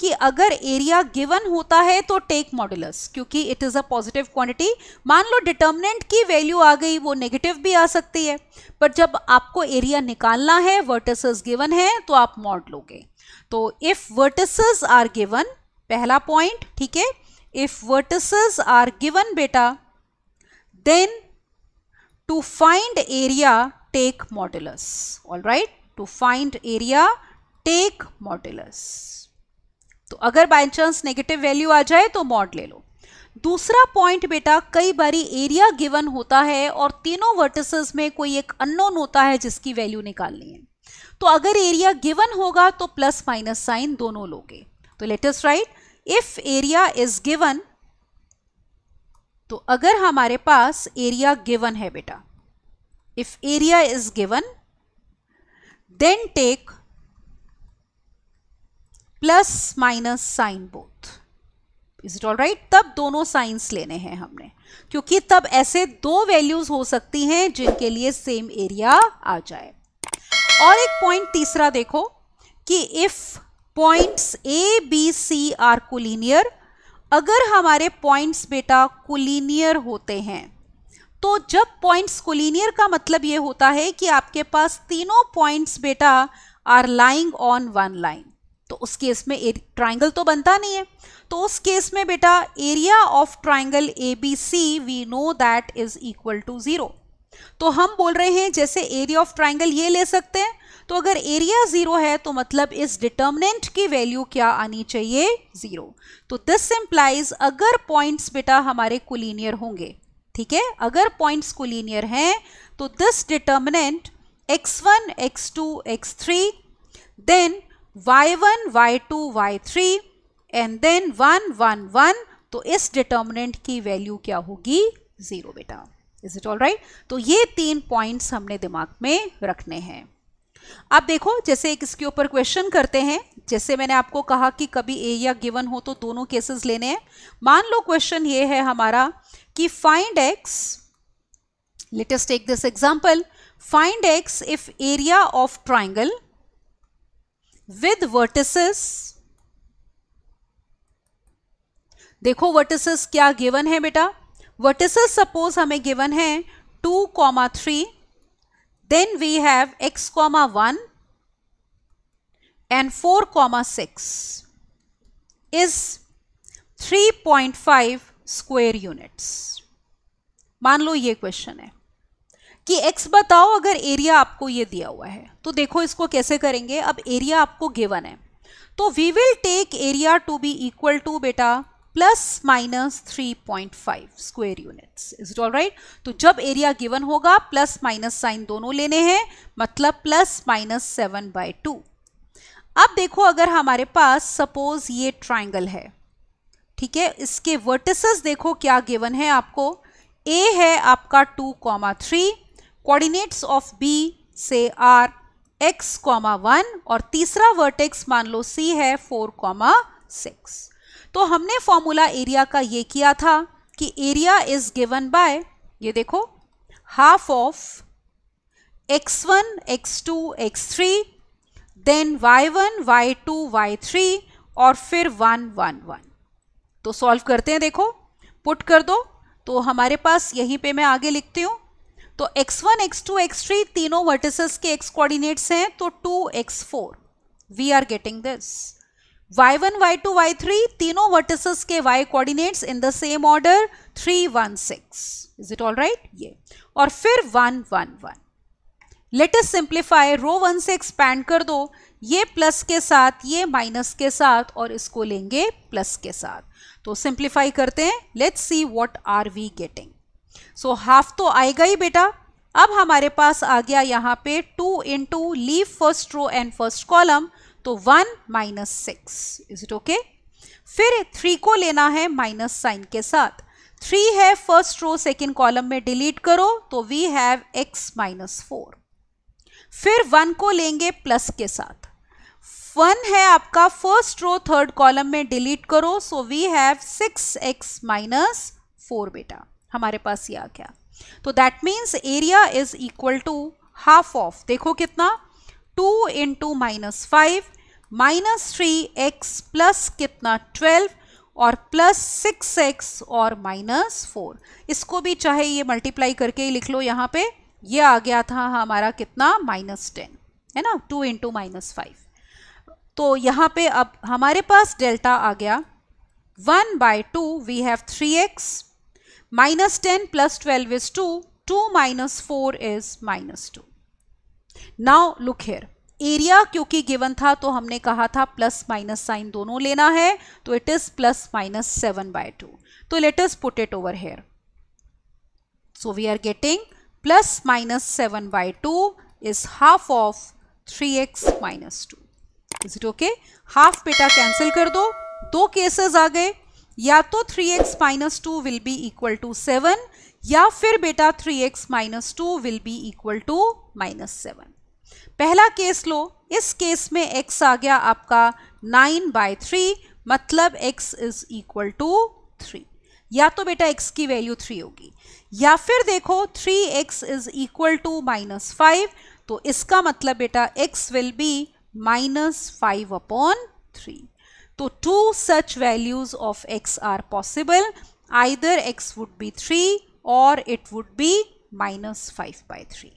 कि अगर एरिया गिवन होता है तो टेक मॉडुलस क्योंकि it is a positive quantity मान लो डिटर्मिनेंट की वैल्यू आ गई वो नेगेटिव भी आ सकती है बट जब आपको एरिया निकालना है वर्टिसेस गिवन है तो आप मॉड लोगे तो इफ़ वर्टिसेस आर गिवन पहला पॉइंट ठीक है इफ वर्टिसेस आर गिवन बेटा then to find area take modulus all right to find area take modulus तो अगर बाय चांस नेगेटिव वैल्यू आ जाए तो मॉड ले लो दूसरा पॉइंट बेटा कई बारी एरिया गिवन होता है और तीनों वर्टिसेस में कोई एक अननोन होता है जिसकी वैल्यू निकालनी है तो अगर एरिया गिवन होगा तो प्लस माइनस साइन दोनों लोगे तो let us write if area is given तो अगर हमारे पास एरिया गिवन है बेटा if area is given then take plus minus sign both is it all right तब दोनों साइंस लेने हैं हमने क्योंकि तब ऐसे दो वैल्यूज हो सकती हैं जिनके लिए सेम एरिया आ जाए और एक पॉइंट तीसरा देखो कि if points A B C are collinear अगर हमारे पॉइंट्स बेटा कुलीनियर होते हैं तो जब पॉइंट्स कुलीनियर का मतलब ये होता है कि आपके पास तीनों पॉइंट्स बेटा are lying on one line तो उस केस में ट्राइंगल तो बनता नहीं है तो उस केस में बेटा area of triangle A B C we know that is equal to zero तो हम बोल रहे हैं जैसे एरिया ऑफ ट्राइंगल ये ले सकते हैं तो अगर एरिया जीरो है तो मतलब इस डिटर्मिनेंट की वैल्यू क्या आनी चाहिए जीरो तो दिस इंप्लाइज अगर पॉइंट्स बेटा हमारे कुलीनियर होंगे ठीक है अगर पॉइंट्स कुलीनियर हैं तो this determinant x1, x2, x3, then y1, y2, y3 and then 1, 1, 1 तो इस डिटर्मिनेंट की वैल्यू क्या होगी ज़ीरो बेटा इज इट ऑल राइट तो ये तीन पॉइंट्स हमने दिमाग में रखने हैं आप देखो जैसे एक इसके ऊपर क्वेश्चन करते हैं जैसे मैंने आपको कहा कि कभी एरिया गिवन हो तो दोनों केसेस लेने हैं मान लो क्वेश्चन ये है हमारा कि find x let us take this example find x if area of triangle with vertices देखो वर्टिसेस क्या गिवन है बेटा वर्टिसेस सपोज हमें गिवन है two comma three Then we have x comma 1 and 4 comma 6 is 3.5 square units मान लो ये question है कि x बताओ अगर एरिया आपको ये दिया हुआ है तो देखो इसको कैसे करेंगे अब एरिया आपको गिवन है तो we will take area to be equal to बेटा plus minus three point five square units is it all right तो जब एरिया गिवन होगा प्लस माइनस साइन दोनों लेने हैं मतलब plus minus seven by two अब देखो अगर हमारे पास सपोज ये ट्राइंगल है ठीक है इसके वर्टिसेस देखो क्या गिवन है आपको ए है आपका two comma three coordinates of B से आर एक्स कॉमा वन और तीसरा वर्टेक्स मान लो सी है फोर कॉमा सिक्स तो हमने फॉर्मूला एरिया का ये किया था कि एरिया इज गिवन बाय ये देखो half of x one x two x three then y one y two y three और फिर वन वन वन तो सॉल्व करते हैं देखो पुट कर दो तो हमारे पास यहीं पे मैं आगे लिखती हूँ तो x1, x2, x3 तीनों वर्टिसेस के x कोऑर्डिनेट्स हैं तो 2x4 we are getting this y1, y2, y3 तीनों वर्टिसेस के y coordinates in the same order 3, 1, 6. Is it all right ये और फिर 1, 1, 1. अस सिंप्लीफाई रो वन से एक्सपैंड कर दो ये प्लस के साथ ये माइनस के साथ और इसको लेंगे प्लस के साथ तो सिंप्लीफाई करते हैं let's see what are we getting so half तो आएगा ही बेटा अब हमारे पास आ गया यहाँ पे two into leave first row and first column तो one minus six is it okay फिर थ्री को लेना है माइनस साइन के साथ थ्री है फर्स्ट रो सेकेंड कॉलम में डिलीट करो तो we have x minus four फिर वन को लेंगे प्लस के साथ वन है आपका फर्स्ट रो थर्ड कॉलम में डिलीट करो so we have six x minus four बेटा हमारे पास ये आ गया तो that means area is equal to half of देखो कितना two into minus five minus three x plus कितना ट्वेल्व और प्लस सिक्स एक्स और माइनस फोर इसको भी चाहे ये मल्टीप्लाई करके ही लिख लो यहाँ पे ये आ गया था हमारा कितना माइनस टेन है ना टू इंटू माइनस फाइव तो यहाँ पे अब हमारे पास डेल्टा आ गया one by two we have three x minus ten plus twelve is two two minus four is minus two now look here area क्योंकि गिवन था तो हमने कहा था प्लस माइनस साइन दोनों लेना है तो it is plus minus seven by two तो let us put it over here so we are getting plus minus seven by two is half of three x minus two is it okay half बेटा cancel कर दो दो cases आ गए या तो three x minus two will be equal to seven या फिर बेटा three x minus two will be equal to minus seven पहला केस लो इस केस में x आ गया आपका नाइन बाय थ्री मतलब x is equal to three या तो बेटा x की वैल्यू थ्री होगी या फिर देखो three x is equal to minus five तो इसका मतलब बेटा x will be minus five upon three तो two such values of x are possible either x would be three or it would be minus 5 by 3.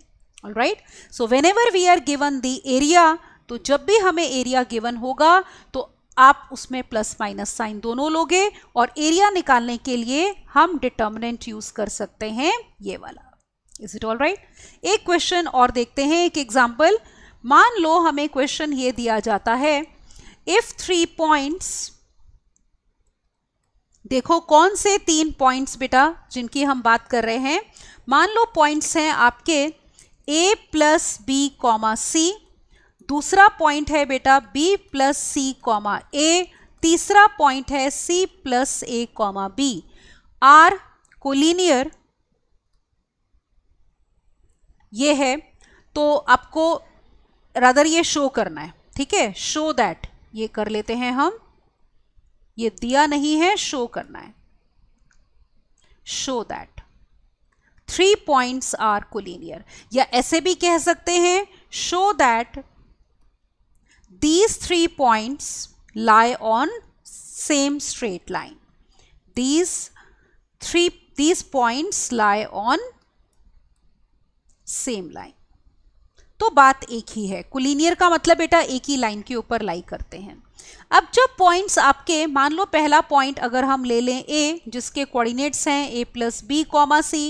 right So whenever we are given the area, तो जब भी हमें area given होगा तो आप उसमें plus minus sign दोनों लोगे और एरिया निकालने के लिए हम डिटर्मिनेंट यूज कर सकते हैं ये वाला इज इट ऑल राइट एक क्वेश्चन और देखते हैं एक एग्जाम्पल मान लो हमें क्वेश्चन ये दिया जाता है इफ थ्री पॉइंट्स देखो कौन से तीन पॉइंट्स बेटा जिनकी हम बात कर रहे हैं मान लो पॉइंट्स हैं आपके a plus b comma c दूसरा पॉइंट है बेटा b plus c comma a तीसरा पॉइंट है c plus a comma b are collinear ये है तो आपको रदर ये शो करना है ठीक है शो दैट ये कर लेते हैं हम ये दिया नहीं है शो करना है show that three points are collinear या ऐसे भी कह सकते हैं show that these three points lie on same straight line these three these points lie on same line तो बात एक ही है कुलीनियर का मतलब बेटा एक ही लाइन के ऊपर लाई करते हैं अब जो पॉइंट्स आपके मान लो पहला पॉइंट अगर हम ले लें ए जिसके कोऑर्डिनेट्स हैं a plus b comma c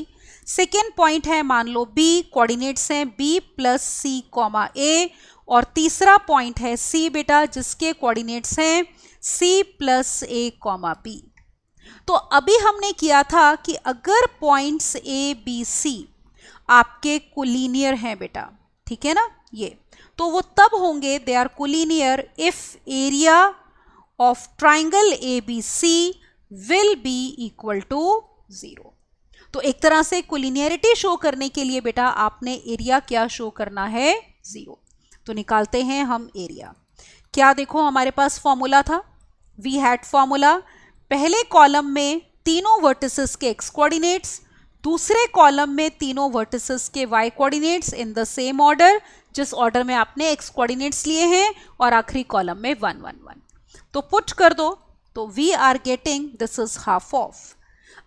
second point है मान लो बी कोऑर्डिनेट्स हैं b plus c comma a और तीसरा पॉइंट है सी बेटा जिसके कोऑर्डिनेट्स हैं c plus a comma b तो अभी हमने किया था कि अगर पॉइंट्स ए बी सी आपके कोलिनियर हैं बेटा ठीक है ना ये तो वो तब होंगे they are collinear if area of triangle A B C will be equal to zero तो एक तरह से कुलीनियरिटी शो करने के लिए बेटा आपने एरिया क्या शो करना है ज़ीरो तो निकालते हैं हम एरिया क्या देखो हमारे पास फॉर्मूला था वी हैड फॉर्मूला पहले कॉलम में तीनों वर्टिसेस के एक्स कोऑर्डिनेट्स दूसरे कॉलम में तीनों वर्टिसेस के y coordinates in the same order जिस ऑर्डर में आपने एक्स कोऑर्डिनेट्स लिए हैं और आखिरी कॉलम में वन वन वन तो पुट कर दो तो we are getting this is half of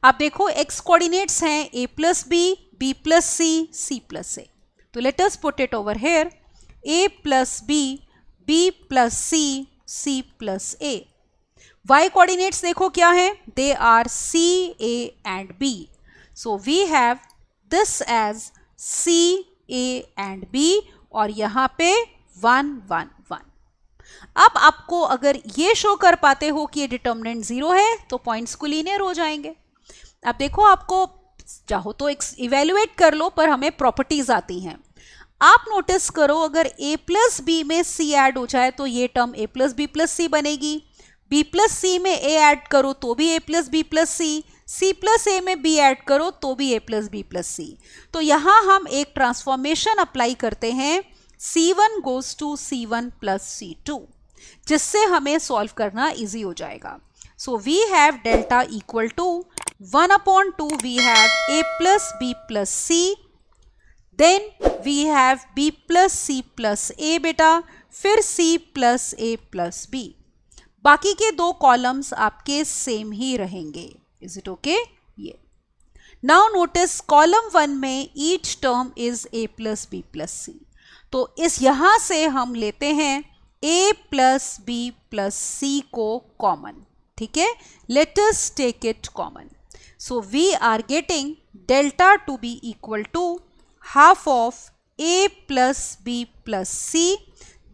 आप देखो एक्स कोऑर्डिनेट्स हैं a plus b b plus c c plus a तो letters put it over here a plus b b plus c c plus a y coordinates देखो क्या है they are c a and b so we have this as c a and b और यहाँ पे one one one अब आपको अगर ये शो कर पाते हो कि ये डिटर्मिनेंट ज़ीरो है तो पॉइंट्स को लीनियर हो जाएंगे अब देखो आपको चाहो तो एक इवेल्युएट कर लो पर हमें प्रॉपर्टीज आती हैं आप नोटिस करो अगर ए प्लस बी में सी ऐड हो जाए तो ये term a plus b plus c बनेगी बी प्लस सी में ए ऐड करो तो भी a plus b plus c c plus a में बी ऐड करो तो भी a plus b plus c तो यहाँ हम एक ट्रांसफॉर्मेशन अप्लाई करते हैं C one goes to C one plus C two जिससे हमें सॉल्व करना इजी हो जाएगा so we have delta equal to one upon two we have a plus b plus c then we have b plus c plus ए बेटा फिर c plus a plus b बाकी के दो कॉलम्स आपके same ही रहेंगे इज इट ओके ये now notice column one में each term is a plus b plus c तो इस यहां से हम लेते हैं a plus b plus c को कॉमन ठीक है let's take it common so we are getting delta to be equal to half of a plus b plus c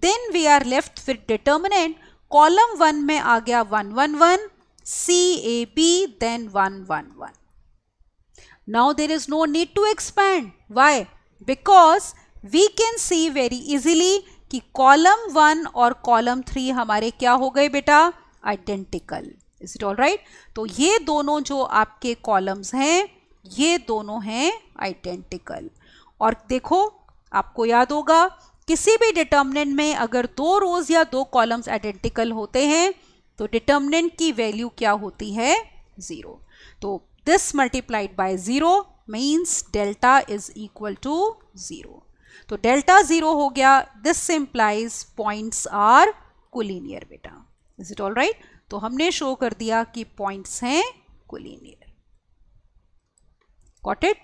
then we are left with determinant column one में आ गया one one one CAB then 111. Now there is no need to expand. Why? Because we can see very easily कि column one और column three हमारे क्या हो गए बेटा identical is it all right तो ये दोनों जो आपके कॉलम्स हैं ये दोनों हैं आइडेंटिकल और देखो आपको याद होगा किसी भी डिटर्मिनेंट में अगर दो रोज या दो कॉलम्स आइडेंटिकल होते हैं तो डिटर्मिनेंट की वैल्यू क्या होती है ज़ीरो तो this multiplied by zero means delta is equal to zero तो डेल्टा ज़ीरो हो गया this implies points are collinear बेटा इज इट ऑल राइट तो हमने शो कर दिया कि पॉइंट्स हैं कुलीनियर कॉट इट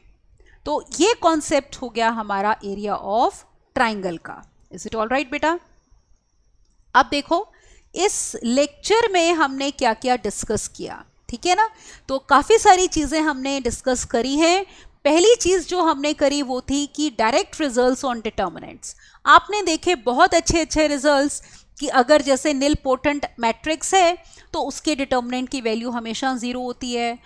तो ये कॉन्सेप्ट हो गया हमारा एरिया ऑफ ट्राइंगल का इज इट ऑल राइट बेटा अब देखो इस लेक्चर में हमने क्या क्या डिस्कस किया ठीक है ना तो काफ़ी सारी चीज़ें हमने डिस्कस करी हैं पहली चीज़ जो हमने करी वो थी कि डायरेक्ट रिजल्ट्स ऑन डिटर्मिनेंट्स आपने देखे बहुत अच्छे अच्छे रिजल्ट्स कि अगर जैसे नील पोटेंट मैट्रिक्स है तो उसके डिटर्मिनेंट की वैल्यू हमेशा ज़ीरो होती है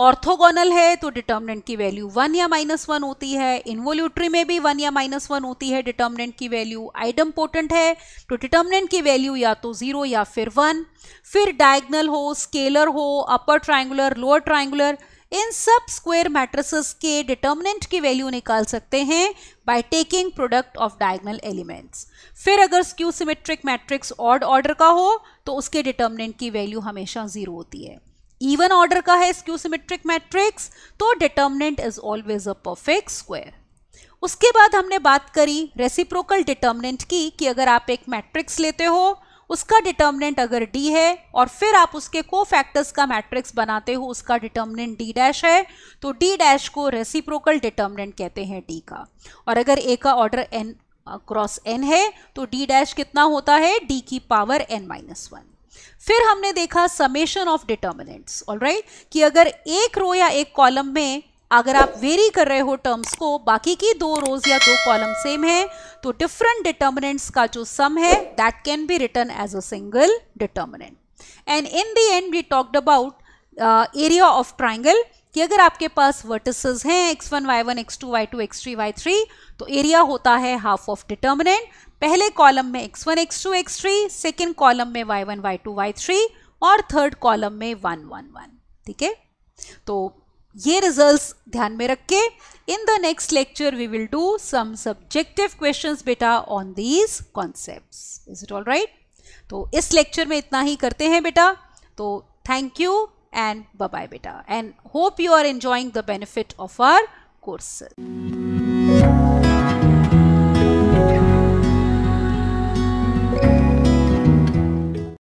ऑर्थोगोनल है तो डिटर्मिनेंट की वैल्यू वन या माइनस वन होती है इनवोल्यूट्री में भी वन या माइनस वन होती है डिटर्मिनेंट की वैल्यू आइडम पोटेंट है तो डिटर्मिनेंट की वैल्यू या तो जीरो या फिर वन फिर डायगनल हो स्केलर हो अपर ट्राइंगुलर लोअर ट्राइंगुलर इन सब स्क्वेयर मैट्रिसेस के डिटर्मिनेंट की वैल्यू निकाल सकते हैं by taking product of diagonal elements फिर अगर skew symmetric matrix odd order का हो तो उसके डिटर्मिनेंट की वैल्यू हमेशा जीरो होती है इवन ऑर्डर का है स्क्यू सिमेट्रिक मैट्रिक्स तो determinant is always a perfect square उसके बाद हमने बात करी रेसिप्रोकल डिटर्मिनेंट की कि अगर आप एक मैट्रिक्स लेते हो उसका डिटर्मिनेंट अगर डी है और फिर आप उसके को फैक्टर्स का मैट्रिक्स बनाते हो उसका डिटर्मिनेंट डी डैश है तो डी डैश को रेसिप्रोकल डिटर्मिनेंट कहते हैं डी का और अगर ए का ऑर्डर एन क्रॉस एन है तो डी डैश कितना होता है डी की पावर एन माइनस वन फिर हमने देखा समेशन ऑफ डिटर्मिनेंट्स राइट कि अगर एक रो या एक कॉलम में अगर आप वेरी कर रहे हो टर्म्स को बाकी की दो रोज या दो कॉलम सेम है तो डिफरेंट डिटर्मिनेंट्स का जो सम है that can be written as a single determinant and in the end we talked about area of triangle कि अगर आपके पास वर्टिसेस हैं x1 y1 x2 y2 x3 y3 तो एरिया होता है हाफ ऑफ डिटर्मिनेंट पहले कॉलम में x1, x2, x3, second column में y1, y2, y3 और थर्ड कॉलम में वन ठीक है तो ये रिजल्ट्स ध्यान में रख के in the next lecture we will do some subjective questions बेटा on these concepts is it all right तो इस लेक्चर में इतना ही करते हैं बेटा तो थैंक यू एंड बाय बेटा and hope you are enjoying the benefit of our courses